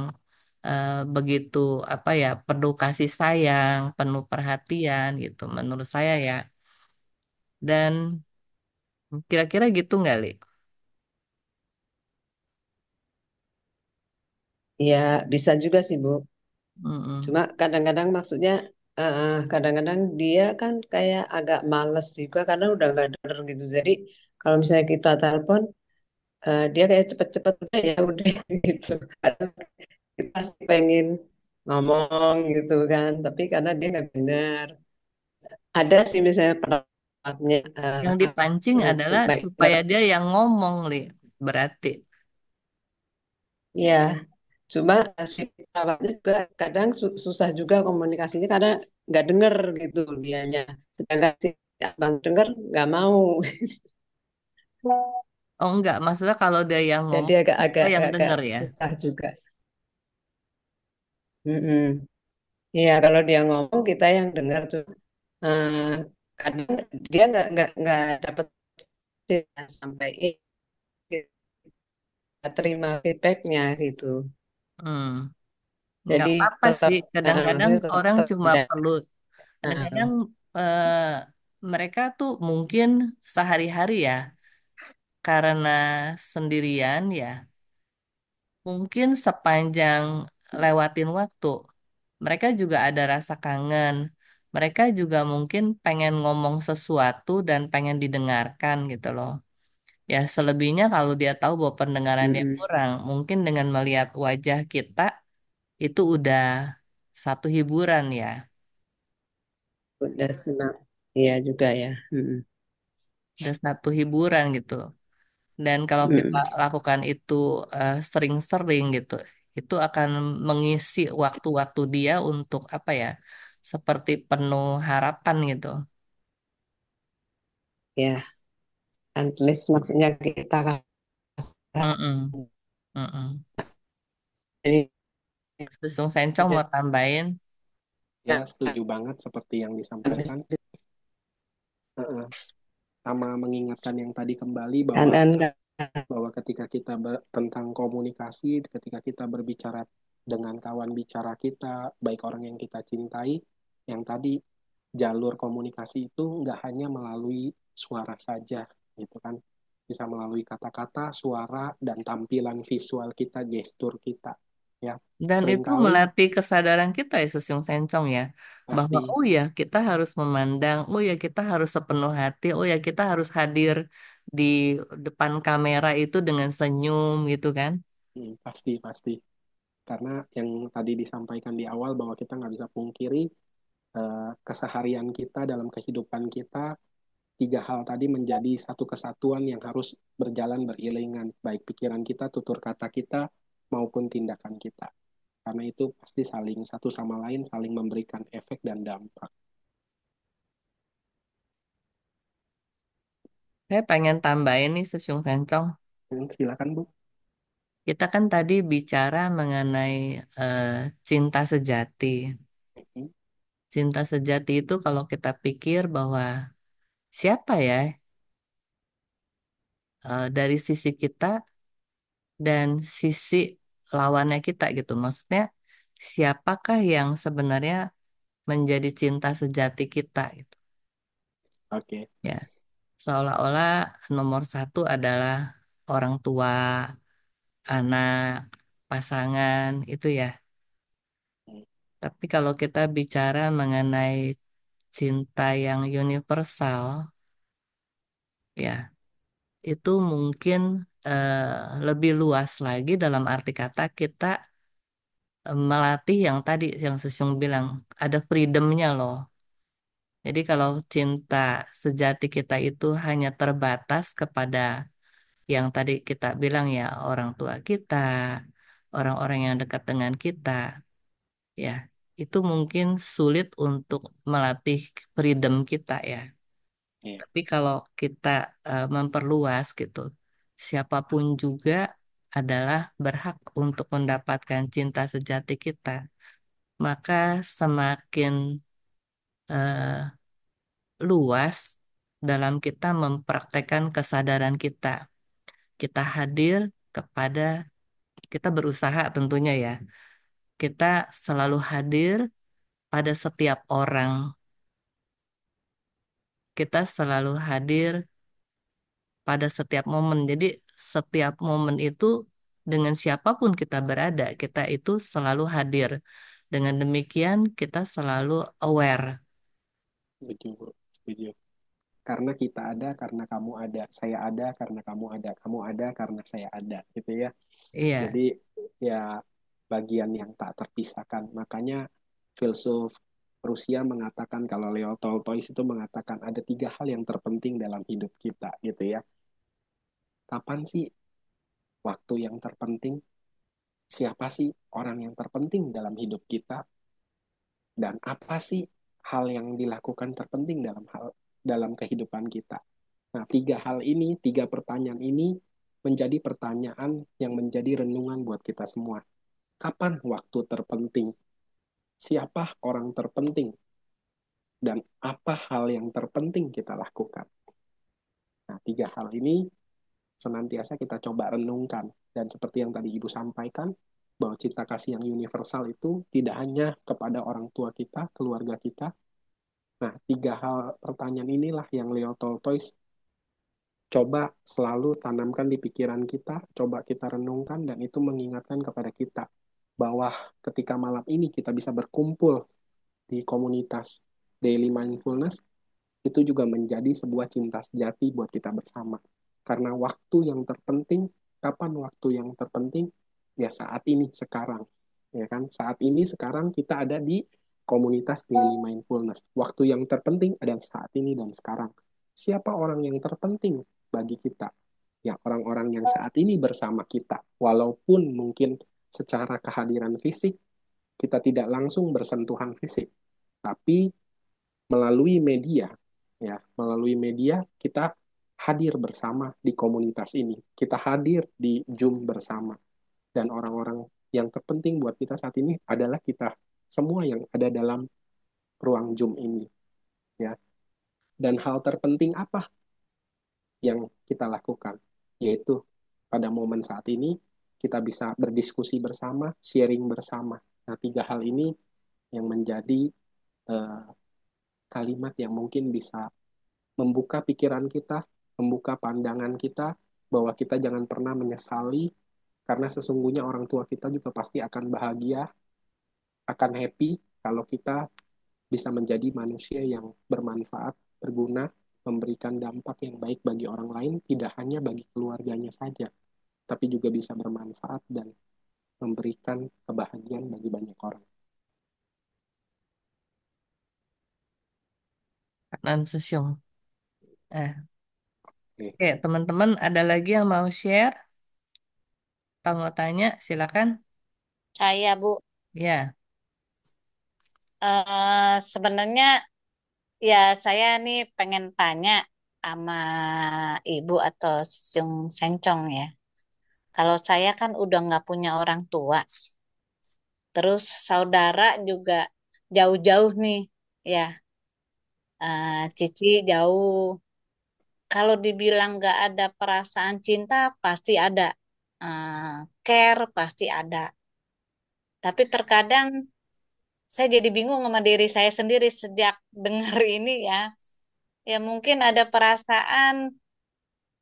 eh, begitu apa ya penuh kasih sayang penuh perhatian gitu menurut saya ya dan kira-kira gitu nggak Li? Ya, bisa juga sih, Bu. Mm-mm. Cuma kadang-kadang maksudnya eh, kadang-kadang dia kan kayak agak males juga karena udah nggak denger gitu. Jadi kalau misalnya kita telepon, uh, dia kayak cepet-cepet udah ya udah [LAUGHS] gitu. Kadang kita pasti pengen ngomong gitu kan, tapi karena dia nggak benar. Ada sih misalnya perangkatnya. Eh, yang dipancing adalah supaya dia yang ngomong, Li, berarti. ya cuma si perawatnya juga kadang susah juga komunikasinya karena nggak denger gitu dianya sedangkan si abang denger nggak mau [LAUGHS] oh enggak maksudnya kalau dia yang ngomong jadi agak-agak yang agak, denger ya susah juga mm Iya -mm. kalau dia ngomong kita yang dengar tuh uh, kadang dia nggak nggak nggak dapat sampai terima feedbacknya gitu Hmm, nggak Jadi apa-apa tetap sih. Kadang-kadang harusnya tetap orang cuma ada. perlu, kadang-kadang eh, mereka tuh mungkin sehari-hari ya, karena sendirian ya, mungkin sepanjang lewatin waktu, mereka juga ada rasa kangen. Mereka juga mungkin pengen ngomong sesuatu dan pengen didengarkan gitu loh. Ya, selebihnya kalau dia tahu bahwa pendengaran dia kurang, mungkin dengan melihat wajah kita itu udah satu hiburan ya. Udah senang. Iya juga ya. Hmm. Udah satu hiburan gitu. Dan kalau kita lakukan itu sering eh, sering-sering gitu, itu akan mengisi waktu-waktu dia untuk apa ya? Seperti penuh harapan gitu. Ya and list maksudnya kita uh -uh. Uh -uh. jadi Susung Sencong mau tambahin ya setuju banget seperti yang disampaikan uh -uh. sama mengingatkan yang tadi kembali bahwa and, and, bahwa ketika kita ber, tentang komunikasi, ketika kita berbicara dengan kawan bicara kita, baik orang yang kita cintai, yang tadi jalur komunikasi itu nggak hanya melalui suara saja, gitu kan bisa melalui kata-kata, suara, dan tampilan visual kita, gestur kita. Ya, dan Sering itu melatih kesadaran kita ya sesung Sencong ya pasti. bahwa oh ya kita harus memandang oh ya kita harus sepenuh hati oh ya kita harus hadir di depan kamera itu dengan senyum gitu kan hmm, pasti pasti karena yang tadi disampaikan di awal bahwa kita nggak bisa pungkiri eh, keseharian kita dalam kehidupan kita tiga hal tadi menjadi satu kesatuan yang harus berjalan beriringan, baik pikiran kita, tutur kata kita, maupun tindakan kita. Karena itu pasti saling satu sama lain saling memberikan efek dan dampak. Saya pengen tambahin nih Sesung Fencong. Hmm, silakan Bu. Kita kan tadi bicara mengenai uh, cinta sejati. Hmm. Cinta sejati itu kalau kita pikir bahwa siapa ya uh, dari sisi kita dan sisi lawannya kita gitu. Maksudnya siapakah yang sebenarnya menjadi cinta sejati kita itu Oke. Ya. Seolah-olah nomor satu adalah orang tua, anak, pasangan itu ya. Hmm. Tapi kalau kita bicara mengenai cinta yang universal ya itu mungkin uh, lebih luas lagi dalam arti kata kita eh, melatih yang tadi yang Sesung bilang ada freedomnya loh jadi kalau cinta sejati kita itu hanya terbatas kepada yang tadi kita bilang ya orang tua kita, orang-orang yang dekat dengan kita, ya itu mungkin sulit untuk melatih freedom kita ya. Yeah. Tapi kalau kita uh, memperluas gitu, siapapun juga adalah berhak untuk mendapatkan cinta sejati kita. Maka semakin uh, luas dalam kita mempraktekkan kesadaran kita. Kita hadir kepada kita berusaha tentunya ya kita selalu hadir pada setiap orang. Kita selalu hadir pada setiap momen. Jadi setiap momen itu dengan siapapun kita berada, kita itu selalu hadir. Dengan demikian kita selalu aware. Betul, setuju karena kita ada karena kamu ada saya ada karena kamu ada kamu ada karena saya ada gitu ya iya jadi ya bagian yang tak terpisahkan. Makanya filsuf Rusia mengatakan kalau Leo Tolstoy itu mengatakan ada tiga hal yang terpenting dalam hidup kita gitu ya. Kapan sih waktu yang terpenting? Siapa sih orang yang terpenting dalam hidup kita? Dan apa sih hal yang dilakukan terpenting dalam hal dalam kehidupan kita? Nah, tiga hal ini, tiga pertanyaan ini menjadi pertanyaan yang menjadi renungan buat kita semua kapan waktu terpenting, siapa orang terpenting, dan apa hal yang terpenting kita lakukan. Nah, tiga hal ini senantiasa kita coba renungkan. Dan seperti yang tadi Ibu sampaikan, bahwa cinta kasih yang universal itu tidak hanya kepada orang tua kita, keluarga kita. Nah, tiga hal pertanyaan inilah yang Leo Tolstoy coba selalu tanamkan di pikiran kita, coba kita renungkan, dan itu mengingatkan kepada kita bahwa ketika malam ini kita bisa berkumpul di komunitas daily mindfulness itu juga menjadi sebuah cinta sejati buat kita bersama. Karena waktu yang terpenting, kapan waktu yang terpenting? Ya saat ini, sekarang. Ya kan? Saat ini, sekarang kita ada di komunitas daily mindfulness. Waktu yang terpenting adalah saat ini dan sekarang. Siapa orang yang terpenting bagi kita? Ya orang-orang yang saat ini bersama kita. Walaupun mungkin secara kehadiran fisik. Kita tidak langsung bersentuhan fisik, tapi melalui media, ya, melalui media kita hadir bersama di komunitas ini. Kita hadir di Zoom bersama. Dan orang-orang yang terpenting buat kita saat ini adalah kita semua yang ada dalam ruang Zoom ini. Ya. Dan hal terpenting apa yang kita lakukan? Yaitu pada momen saat ini kita bisa berdiskusi bersama, sharing bersama. Nah, tiga hal ini yang menjadi eh, kalimat yang mungkin bisa membuka pikiran kita, membuka pandangan kita bahwa kita jangan pernah menyesali karena sesungguhnya orang tua kita juga pasti akan bahagia, akan happy kalau kita bisa menjadi manusia yang bermanfaat, berguna, memberikan dampak yang baik bagi orang lain, tidak hanya bagi keluarganya saja, tapi juga bisa bermanfaat dan memberikan kebahagiaan bagi banyak orang. Kanan sesiung, Eh. Oke, teman-teman ada lagi yang mau share? Atau mau tanya, silakan. Saya, Bu. Ya. Uh, sebenarnya ya saya nih pengen tanya sama Ibu atau Sung Sencong ya. Kalau saya kan udah nggak punya orang tua. Terus saudara juga jauh-jauh nih, ya. Uh, Cici jauh. Kalau dibilang nggak ada perasaan cinta, pasti ada. Uh, care pasti ada. Tapi terkadang saya jadi bingung sama diri saya sendiri sejak [LAUGHS] dengar ini ya. Ya mungkin ada perasaan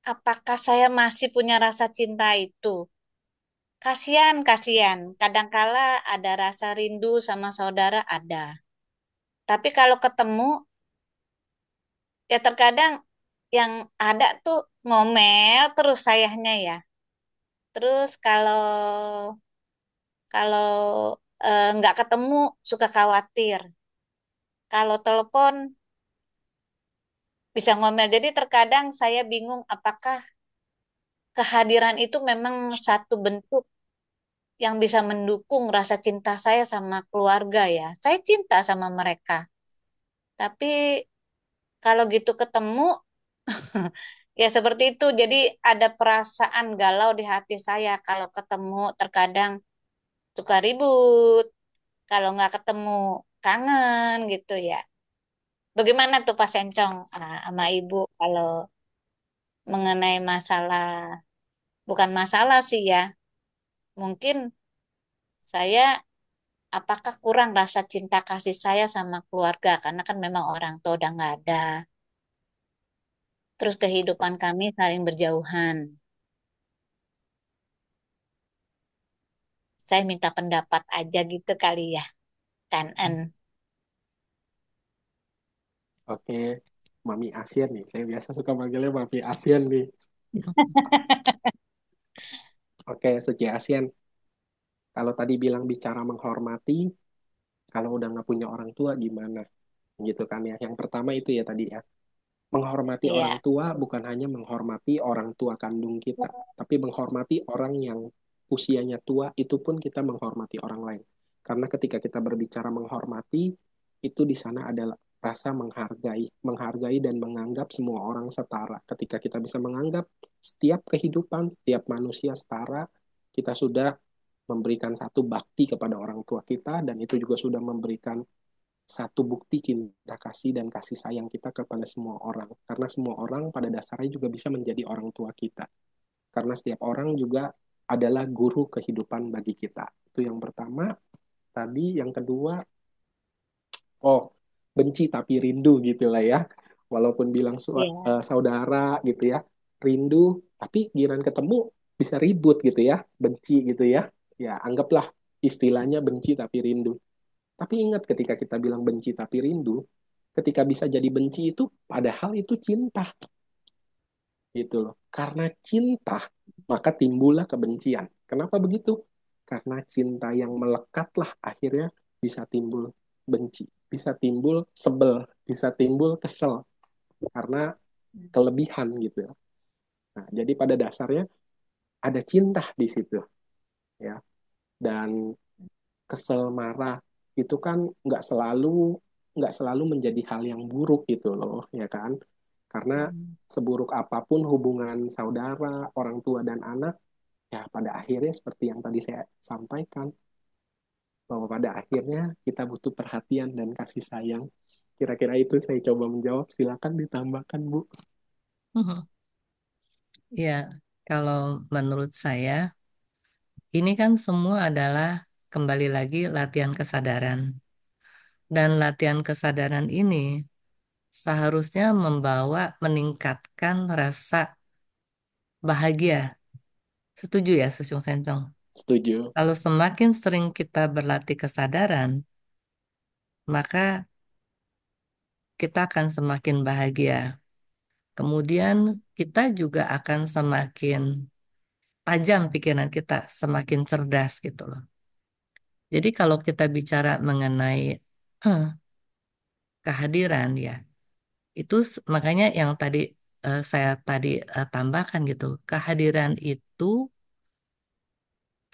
apakah saya masih punya rasa cinta itu? Kasian, kasian. Kadangkala ada rasa rindu sama saudara, ada. Tapi kalau ketemu, ya terkadang yang ada tuh ngomel terus sayahnya ya. Terus kalau kalau eh, nggak e, ketemu suka khawatir. Kalau telepon bisa ngomel. Jadi terkadang saya bingung apakah kehadiran itu memang satu bentuk yang bisa mendukung rasa cinta saya sama keluarga ya. Saya cinta sama mereka. Tapi kalau gitu ketemu [LAUGHS] ya seperti itu. Jadi ada perasaan galau di hati saya kalau ketemu terkadang suka ribut. Kalau nggak ketemu kangen gitu ya. Bagaimana tuh Pak Sencong uh, sama Ibu kalau mengenai masalah bukan masalah sih ya. Mungkin saya apakah kurang rasa cinta kasih saya sama keluarga karena kan memang orang tua udah nggak ada. Terus kehidupan kami saling berjauhan. Saya minta pendapat aja gitu kali ya. Kanan. Oke, Mami Asian nih. Saya biasa suka manggilnya Mami Asian nih. [LAUGHS] Oke, Suci Asian. Kalau tadi bilang bicara menghormati, kalau udah nggak punya orang tua gimana? Gitu kan ya. Yang pertama itu ya tadi ya. Menghormati yeah. orang tua bukan hanya menghormati orang tua kandung kita, tapi menghormati orang yang usianya tua itu pun kita menghormati orang lain. Karena ketika kita berbicara menghormati, itu di sana adalah rasa menghargai, menghargai dan menganggap semua orang setara. Ketika kita bisa menganggap setiap kehidupan, setiap manusia setara, kita sudah memberikan satu bakti kepada orang tua kita dan itu juga sudah memberikan satu bukti cinta kasih dan kasih sayang kita kepada semua orang karena semua orang pada dasarnya juga bisa menjadi orang tua kita karena setiap orang juga adalah guru kehidupan bagi kita itu yang pertama tadi yang kedua oh benci tapi rindu gitu lah ya walaupun bilang yeah. Iya. uh, saudara gitu ya rindu tapi kirain ketemu bisa ribut gitu ya benci gitu ya ya anggaplah istilahnya benci tapi rindu tapi ingat ketika kita bilang benci tapi rindu ketika bisa jadi benci itu padahal itu cinta gitu loh karena cinta maka timbullah kebencian kenapa begitu karena cinta yang melekatlah akhirnya bisa timbul benci bisa timbul sebel, bisa timbul kesel karena kelebihan gitu. Ya. Nah, jadi pada dasarnya ada cinta di situ, ya. Dan kesel marah itu kan nggak selalu nggak selalu menjadi hal yang buruk gitu loh, ya kan? Karena hmm. seburuk apapun hubungan saudara, orang tua dan anak, ya pada akhirnya seperti yang tadi saya sampaikan, bahwa pada akhirnya kita butuh perhatian dan kasih sayang. Kira-kira itu saya coba menjawab. Silakan ditambahkan, Bu. Ya, kalau menurut saya, ini kan semua adalah kembali lagi latihan kesadaran. Dan latihan kesadaran ini seharusnya membawa meningkatkan rasa bahagia. Setuju ya, Sesung Sencong? Setuju. Kalau semakin sering kita berlatih kesadaran, maka kita akan semakin bahagia. Kemudian kita juga akan semakin tajam pikiran kita, semakin cerdas gitu loh. Jadi kalau kita bicara mengenai huh, eh, kehadiran ya, itu makanya yang tadi uh, saya tadi uh, tambahkan gitu, kehadiran itu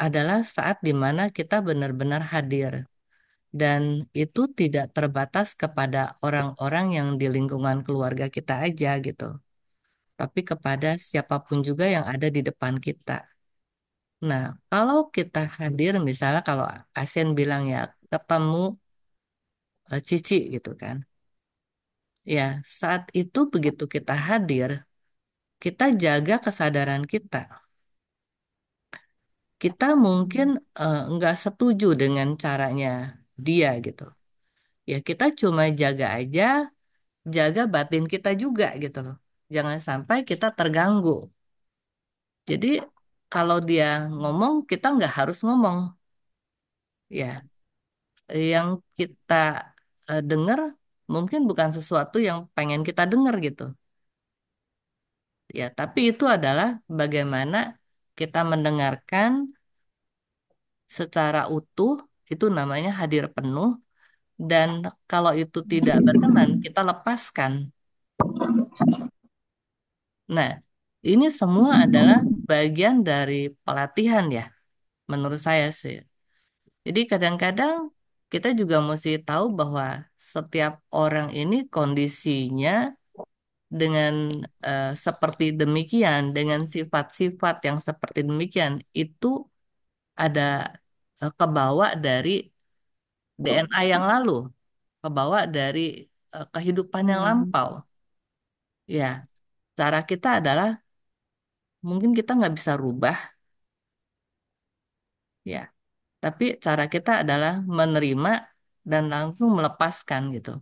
adalah saat dimana kita benar-benar hadir. Dan itu tidak terbatas kepada orang-orang yang di lingkungan keluarga kita aja gitu. Tapi kepada siapapun juga yang ada di depan kita. Nah, kalau kita hadir, misalnya kalau Asen bilang ya, ketemu uh, Cici gitu kan. Ya, saat itu begitu kita hadir, kita jaga kesadaran kita kita mungkin eh, nggak setuju dengan caranya dia gitu. Ya kita cuma jaga aja, jaga batin kita juga gitu loh. Jangan sampai kita terganggu. Jadi kalau dia ngomong, kita nggak harus ngomong. Ya, yang kita uh, eh, dengar mungkin bukan sesuatu yang pengen kita dengar gitu. Ya, tapi itu adalah bagaimana kita mendengarkan secara utuh itu namanya hadir penuh dan kalau itu tidak berkenan kita lepaskan. Nah, ini semua adalah bagian dari pelatihan ya menurut saya sih. Jadi kadang-kadang kita juga mesti tahu bahwa setiap orang ini kondisinya dengan uh, seperti demikian, dengan sifat-sifat yang seperti demikian, itu ada uh, kebawa dari DNA yang lalu, kebawa dari uh, kehidupan yang hmm. lampau. Ya, cara kita adalah mungkin kita nggak bisa rubah, ya, tapi cara kita adalah menerima dan langsung melepaskan gitu.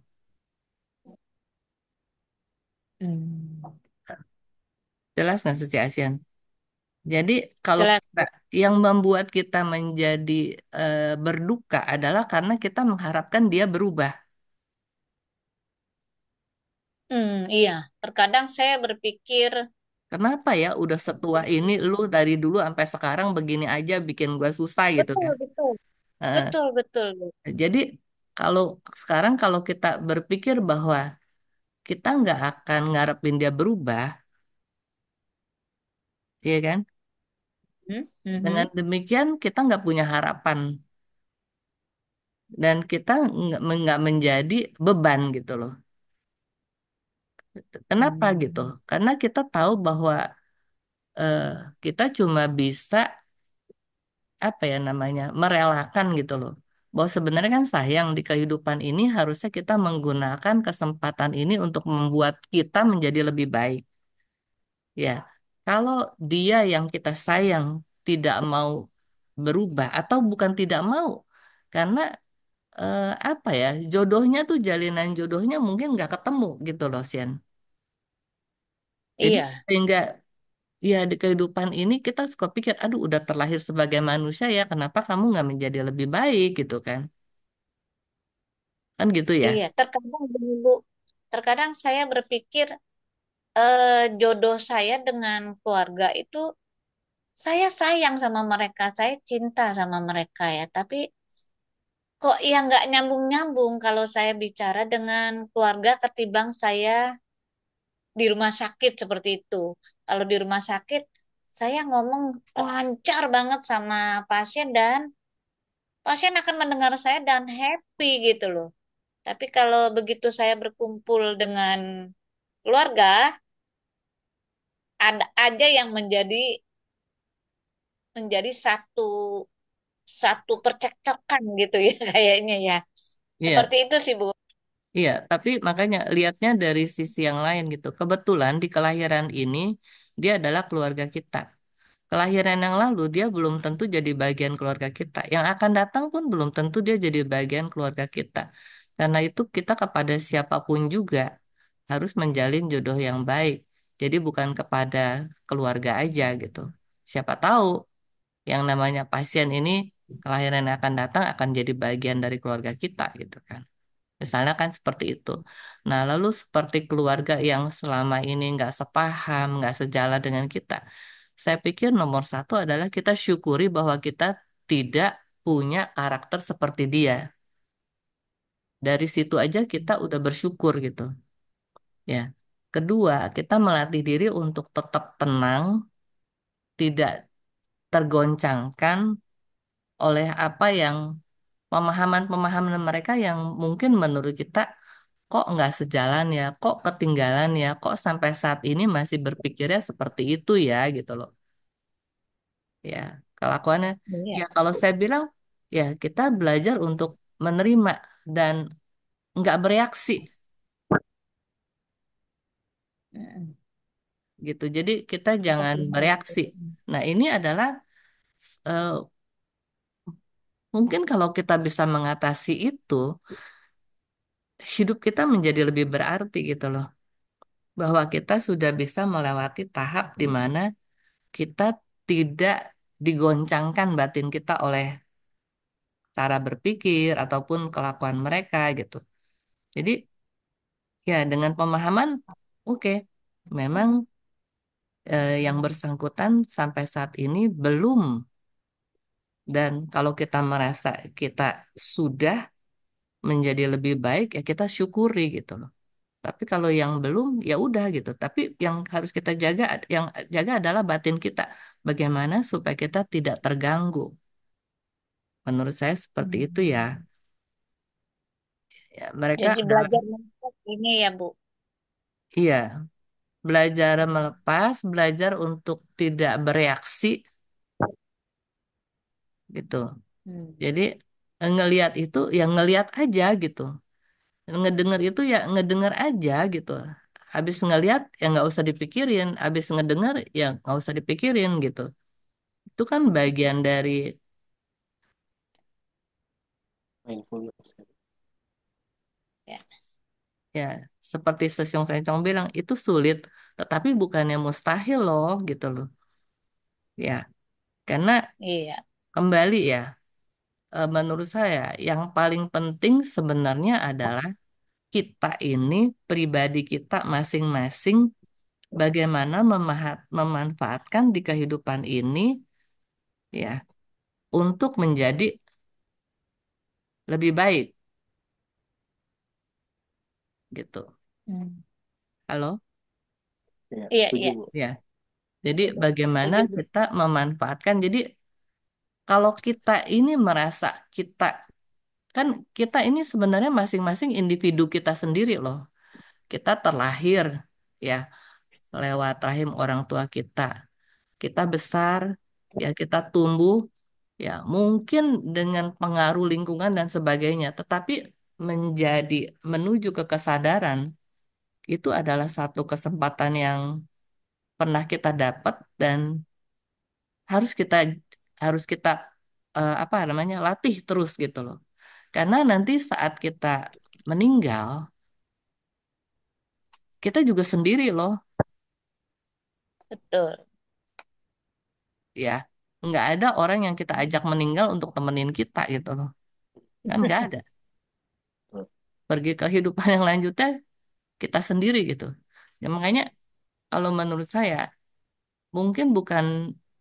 Hmm. Jelas nggak sih Asian? Jadi kalau Jelas. kita, yang membuat kita menjadi e, berduka adalah karena kita mengharapkan dia berubah. Hmm, iya, terkadang saya berpikir Kenapa ya udah setua ini lu dari dulu sampai sekarang begini aja bikin gue susah gitu kan? betul, betul, betul. jadi kalau sekarang kalau kita berpikir bahwa kita nggak akan ngarepin dia berubah, iya kan? Hmm, hmm, Dengan hmm. demikian kita nggak punya harapan dan kita nggak menjadi beban gitu loh. Kenapa gitu? Karena kita tahu bahwa eh, kita cuma bisa apa ya namanya merelakan gitu loh bahwa sebenarnya kan sayang di kehidupan ini harusnya kita menggunakan kesempatan ini untuk membuat kita menjadi lebih baik. Ya, kalau dia yang kita sayang tidak mau berubah atau bukan tidak mau karena eh, apa ya jodohnya tuh jalinan jodohnya mungkin nggak ketemu gitu loh Sian. Jadi iya. sehingga ya di kehidupan ini kita suka pikir aduh udah terlahir sebagai manusia ya kenapa kamu nggak menjadi lebih baik gitu kan kan gitu ya Iya, terkadang Terkadang saya berpikir eh, jodoh saya dengan keluarga itu saya sayang sama mereka, saya cinta sama mereka ya. Tapi kok ya nggak nyambung-nyambung kalau saya bicara dengan keluarga ketimbang saya di rumah sakit seperti itu. Kalau di rumah sakit saya ngomong lancar banget sama pasien dan pasien akan mendengar saya dan happy gitu loh. Tapi kalau begitu saya berkumpul dengan keluarga ada aja yang menjadi menjadi satu satu percekcokan gitu ya [LAUGHS] kayaknya ya. Yeah. Seperti itu sih Bu. Iya, tapi makanya lihatnya dari sisi yang lain gitu. Kebetulan di kelahiran ini dia adalah keluarga kita. Kelahiran yang lalu dia belum tentu jadi bagian keluarga kita. Yang akan datang pun belum tentu dia jadi bagian keluarga kita. Karena itu kita kepada siapapun juga harus menjalin jodoh yang baik. Jadi bukan kepada keluarga aja gitu. Siapa tahu yang namanya pasien ini kelahiran yang akan datang akan jadi bagian dari keluarga kita gitu kan. Misalnya kan seperti itu. Nah, lalu seperti keluarga yang selama ini nggak sepaham, nggak sejalan dengan kita. Saya pikir nomor satu adalah kita syukuri bahwa kita tidak punya karakter seperti dia. Dari situ aja kita udah bersyukur gitu. Ya. Kedua, kita melatih diri untuk tetap tenang, tidak tergoncangkan oleh apa yang pemahaman-pemahaman mereka yang mungkin menurut kita kok nggak sejalan ya, kok ketinggalan ya, kok sampai saat ini masih berpikirnya seperti itu ya gitu loh. Ya, kelakuannya. Ya, ya kalau saya bilang ya kita belajar untuk menerima dan nggak bereaksi gitu. Jadi kita jangan bereaksi. Nah, ini adalah uh, Mungkin kalau kita bisa mengatasi itu, hidup kita menjadi lebih berarti gitu loh. Bahwa kita sudah bisa melewati tahap di mana kita tidak digoncangkan batin kita oleh cara berpikir ataupun kelakuan mereka gitu. Jadi ya dengan pemahaman, oke, memang eh, yang bersangkutan sampai saat ini belum dan kalau kita merasa kita sudah menjadi lebih baik, ya kita syukuri gitu loh. Tapi kalau yang belum, ya udah gitu. Tapi yang harus kita jaga, yang jaga adalah batin kita. Bagaimana supaya kita tidak terganggu. Menurut saya seperti hmm. itu ya. ya mereka Jadi belajar ini ya, Bu. Iya, belajar melepas, belajar untuk tidak bereaksi gitu. Hmm. Jadi eh, ngelihat itu ya ngelihat aja gitu. Ngedenger itu ya ngedenger aja gitu. Habis ngelihat ya nggak usah dipikirin, habis ngedenger ya nggak usah dipikirin gitu. Itu kan bagian dari mindfulness. Ya. Ya, seperti Sesyong Sencong bilang itu sulit, tetapi bukannya mustahil loh gitu loh. Ya, karena iya Kembali ya, eh, menurut saya yang paling penting sebenarnya adalah kita ini, pribadi kita masing-masing, bagaimana memanfaatkan di kehidupan ini ya untuk menjadi lebih baik gitu. Hmm. Halo? Ya, iya, Iya, Ya. Jadi bagaimana kita memanfaatkan. Jadi kalau kita ini merasa kita kan kita ini sebenarnya masing-masing individu kita sendiri loh. Kita terlahir ya lewat rahim orang tua kita. Kita besar ya kita tumbuh ya mungkin dengan pengaruh lingkungan dan sebagainya, tetapi menjadi menuju ke kesadaran itu adalah satu kesempatan yang pernah kita dapat dan harus kita harus kita uh, apa namanya latih terus gitu loh karena nanti saat kita meninggal kita juga sendiri loh Betul. ya nggak ada orang yang kita ajak meninggal untuk temenin kita gitu loh kan nggak ada [LAUGHS] pergi ke kehidupan yang lanjutnya kita sendiri gitu ya makanya kalau menurut saya mungkin bukan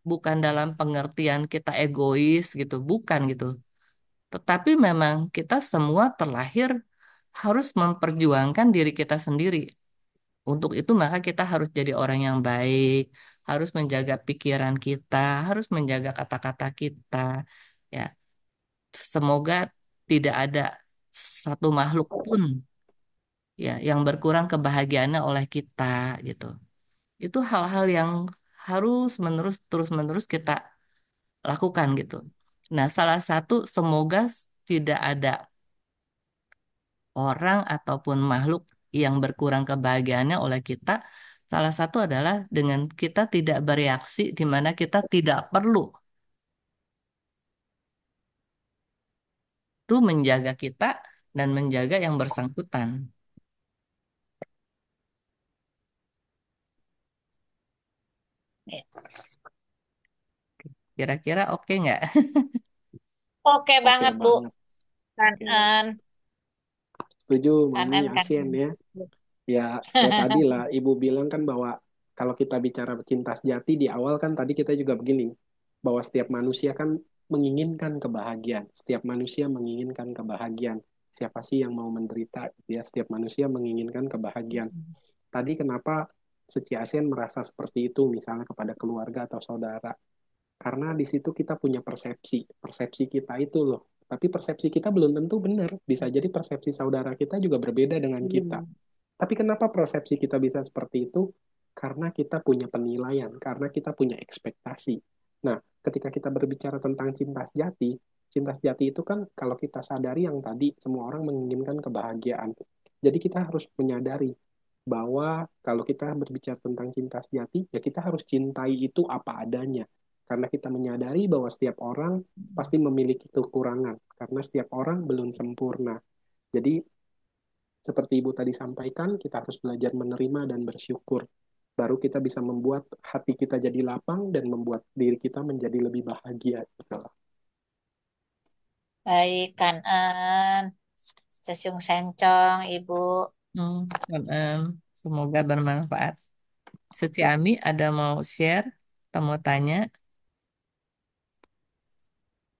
bukan dalam pengertian kita egois gitu, bukan gitu. Tetapi memang kita semua terlahir harus memperjuangkan diri kita sendiri. Untuk itu maka kita harus jadi orang yang baik, harus menjaga pikiran kita, harus menjaga kata-kata kita. Ya, semoga tidak ada satu makhluk pun ya yang berkurang kebahagiaannya oleh kita gitu. Itu hal-hal yang harus menerus terus menerus kita lakukan gitu. Nah, salah satu semoga tidak ada orang ataupun makhluk yang berkurang kebahagiaannya oleh kita. Salah satu adalah dengan kita tidak bereaksi di mana kita tidak perlu itu menjaga kita dan menjaga yang bersangkutan. Kira-kira oke nggak? Oke okay banget, Bu. Kanan. Setuju, Mami kan, ASEAN ya. Ya, ya [LAUGHS] tadi lah Ibu bilang kan bahwa kalau kita bicara cinta sejati di awal kan tadi kita juga begini, bahwa setiap manusia kan menginginkan kebahagiaan. Setiap manusia menginginkan kebahagiaan. Siapa sih yang mau menderita? Ya, setiap manusia menginginkan kebahagiaan. Mm-hmm. Tadi kenapa se merasa seperti itu misalnya kepada keluarga atau saudara. Karena di situ kita punya persepsi, persepsi kita itu loh. Tapi persepsi kita belum tentu benar. Bisa jadi persepsi saudara kita juga berbeda dengan hmm. kita. Hmm. Tapi kenapa persepsi kita bisa seperti itu? Karena kita punya penilaian, karena kita punya ekspektasi. Nah, ketika kita berbicara tentang cinta sejati, cinta sejati itu kan kalau kita sadari yang tadi semua orang menginginkan kebahagiaan. Jadi kita harus menyadari bahwa kalau kita berbicara tentang cinta sejati, ya kita harus cintai itu apa adanya. Karena kita menyadari bahwa setiap orang pasti memiliki kekurangan, karena setiap orang belum sempurna. Jadi, seperti Ibu tadi sampaikan, kita harus belajar menerima dan bersyukur. Baru kita bisa membuat hati kita jadi lapang dan membuat diri kita menjadi lebih bahagia. Baik, Kanan, sesung Sencong, Ibu. Oh, semoga bermanfaat. Suci Ami ada mau share atau mau tanya?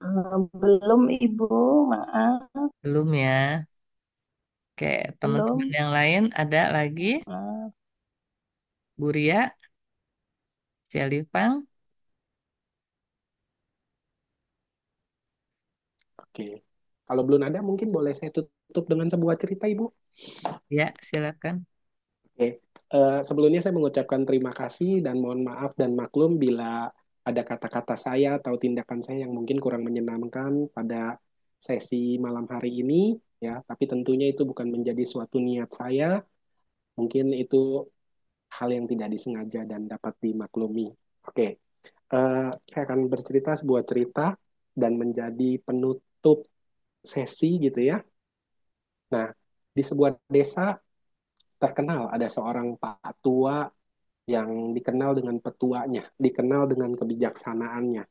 Eh, belum Ibu, maaf. Belum ya. Oke, Belum. teman-teman yang lain ada lagi? Maaf. Bu Ria, Oke. Kalau belum ada, mungkin boleh saya tutup dengan sebuah cerita, Ibu. Ya, silakan. Oke. Uh, sebelumnya saya mengucapkan terima kasih dan mohon maaf dan maklum bila ada kata-kata saya atau tindakan saya yang mungkin kurang menyenangkan pada sesi malam hari ini ya, tapi tentunya itu bukan menjadi suatu niat saya. Mungkin itu hal yang tidak disengaja dan dapat dimaklumi. Oke. Uh, saya akan bercerita sebuah cerita dan menjadi penutup sesi gitu ya. Nah, di sebuah desa terkenal ada seorang pak tua yang dikenal dengan petuanya, dikenal dengan kebijaksanaannya.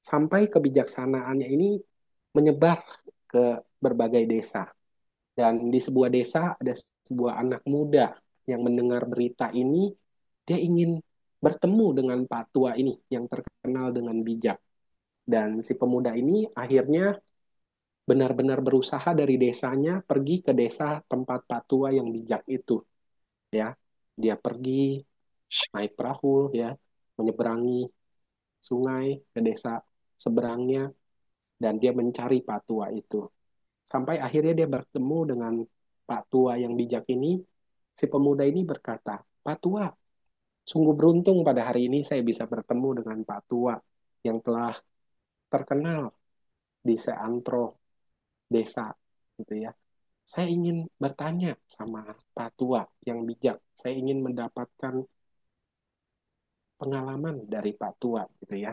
Sampai kebijaksanaannya ini menyebar ke berbagai desa. Dan di sebuah desa ada sebuah anak muda yang mendengar berita ini, dia ingin bertemu dengan pak tua ini yang terkenal dengan bijak. Dan si pemuda ini akhirnya benar-benar berusaha dari desanya pergi ke desa tempat patua yang bijak itu ya dia pergi naik perahu ya menyeberangi sungai ke desa seberangnya dan dia mencari patua itu sampai akhirnya dia bertemu dengan patua yang bijak ini si pemuda ini berkata patua sungguh beruntung pada hari ini saya bisa bertemu dengan patua yang telah terkenal di Seantro desa gitu ya saya ingin bertanya sama Pak Tua yang bijak saya ingin mendapatkan pengalaman dari Pak Tua gitu ya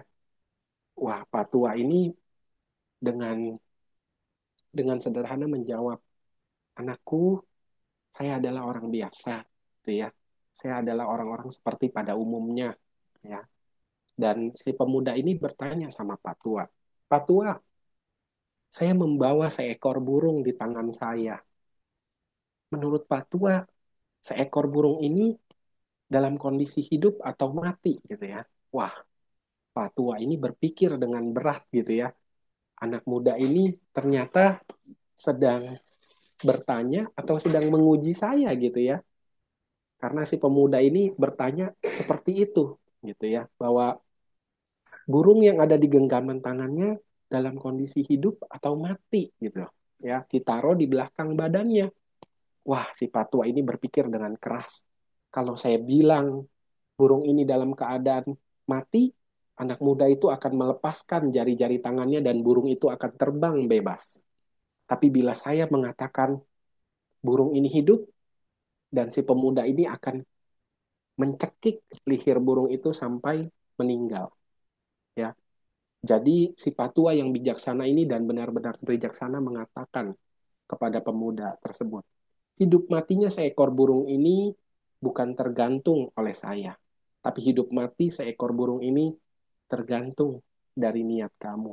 wah Pak Tua ini dengan dengan sederhana menjawab anakku saya adalah orang biasa gitu ya saya adalah orang-orang seperti pada umumnya ya dan si pemuda ini bertanya sama Pak Tua Pak Tua saya membawa seekor burung di tangan saya. Menurut Patua, seekor burung ini dalam kondisi hidup atau mati gitu ya. Wah, Patua ini berpikir dengan berat gitu ya. Anak muda ini ternyata sedang bertanya atau sedang menguji saya gitu ya. Karena si pemuda ini bertanya seperti itu gitu ya, bahwa burung yang ada di genggaman tangannya dalam kondisi hidup atau mati gitu loh ya ditaruh di belakang badannya wah si patwa ini berpikir dengan keras kalau saya bilang burung ini dalam keadaan mati anak muda itu akan melepaskan jari-jari tangannya dan burung itu akan terbang bebas tapi bila saya mengatakan burung ini hidup dan si pemuda ini akan mencekik lihir burung itu sampai meninggal ya jadi si patua yang bijaksana ini dan benar-benar bijaksana mengatakan kepada pemuda tersebut, hidup matinya seekor burung ini bukan tergantung oleh saya, tapi hidup mati seekor burung ini tergantung dari niat kamu.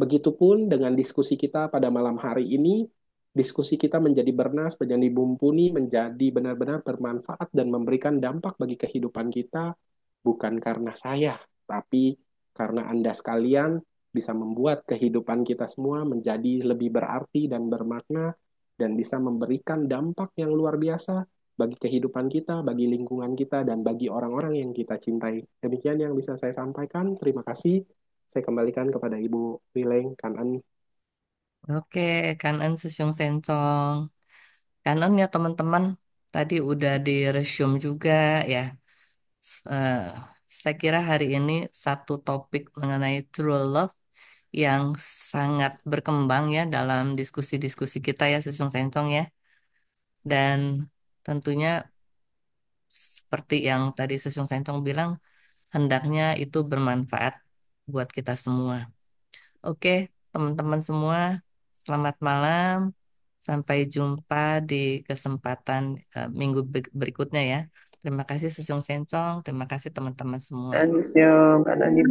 Begitupun dengan diskusi kita pada malam hari ini, diskusi kita menjadi bernas, menjadi bumpuni, menjadi benar-benar bermanfaat dan memberikan dampak bagi kehidupan kita bukan karena saya, tapi karena Anda sekalian bisa membuat kehidupan kita semua menjadi lebih berarti dan bermakna dan bisa memberikan dampak yang luar biasa bagi kehidupan kita, bagi lingkungan kita, dan bagi orang-orang yang kita cintai. Demikian yang bisa saya sampaikan. Terima kasih. Saya kembalikan kepada Ibu Wileng Kanan. Oke, Kanan Susyung Sencong. Kanan ya teman-teman, tadi udah di resume juga ya. Eh, saya kira hari ini satu topik mengenai true love yang sangat berkembang ya dalam diskusi-diskusi kita ya Sesung Sencong ya. Dan tentunya seperti yang tadi Sesung Sencong bilang, hendaknya itu bermanfaat buat kita semua. Oke, teman-teman semua, selamat malam. Sampai jumpa di kesempatan uh, minggu berikutnya ya. Terima kasih Sesung Sencong, terima kasih teman-teman semua. Terima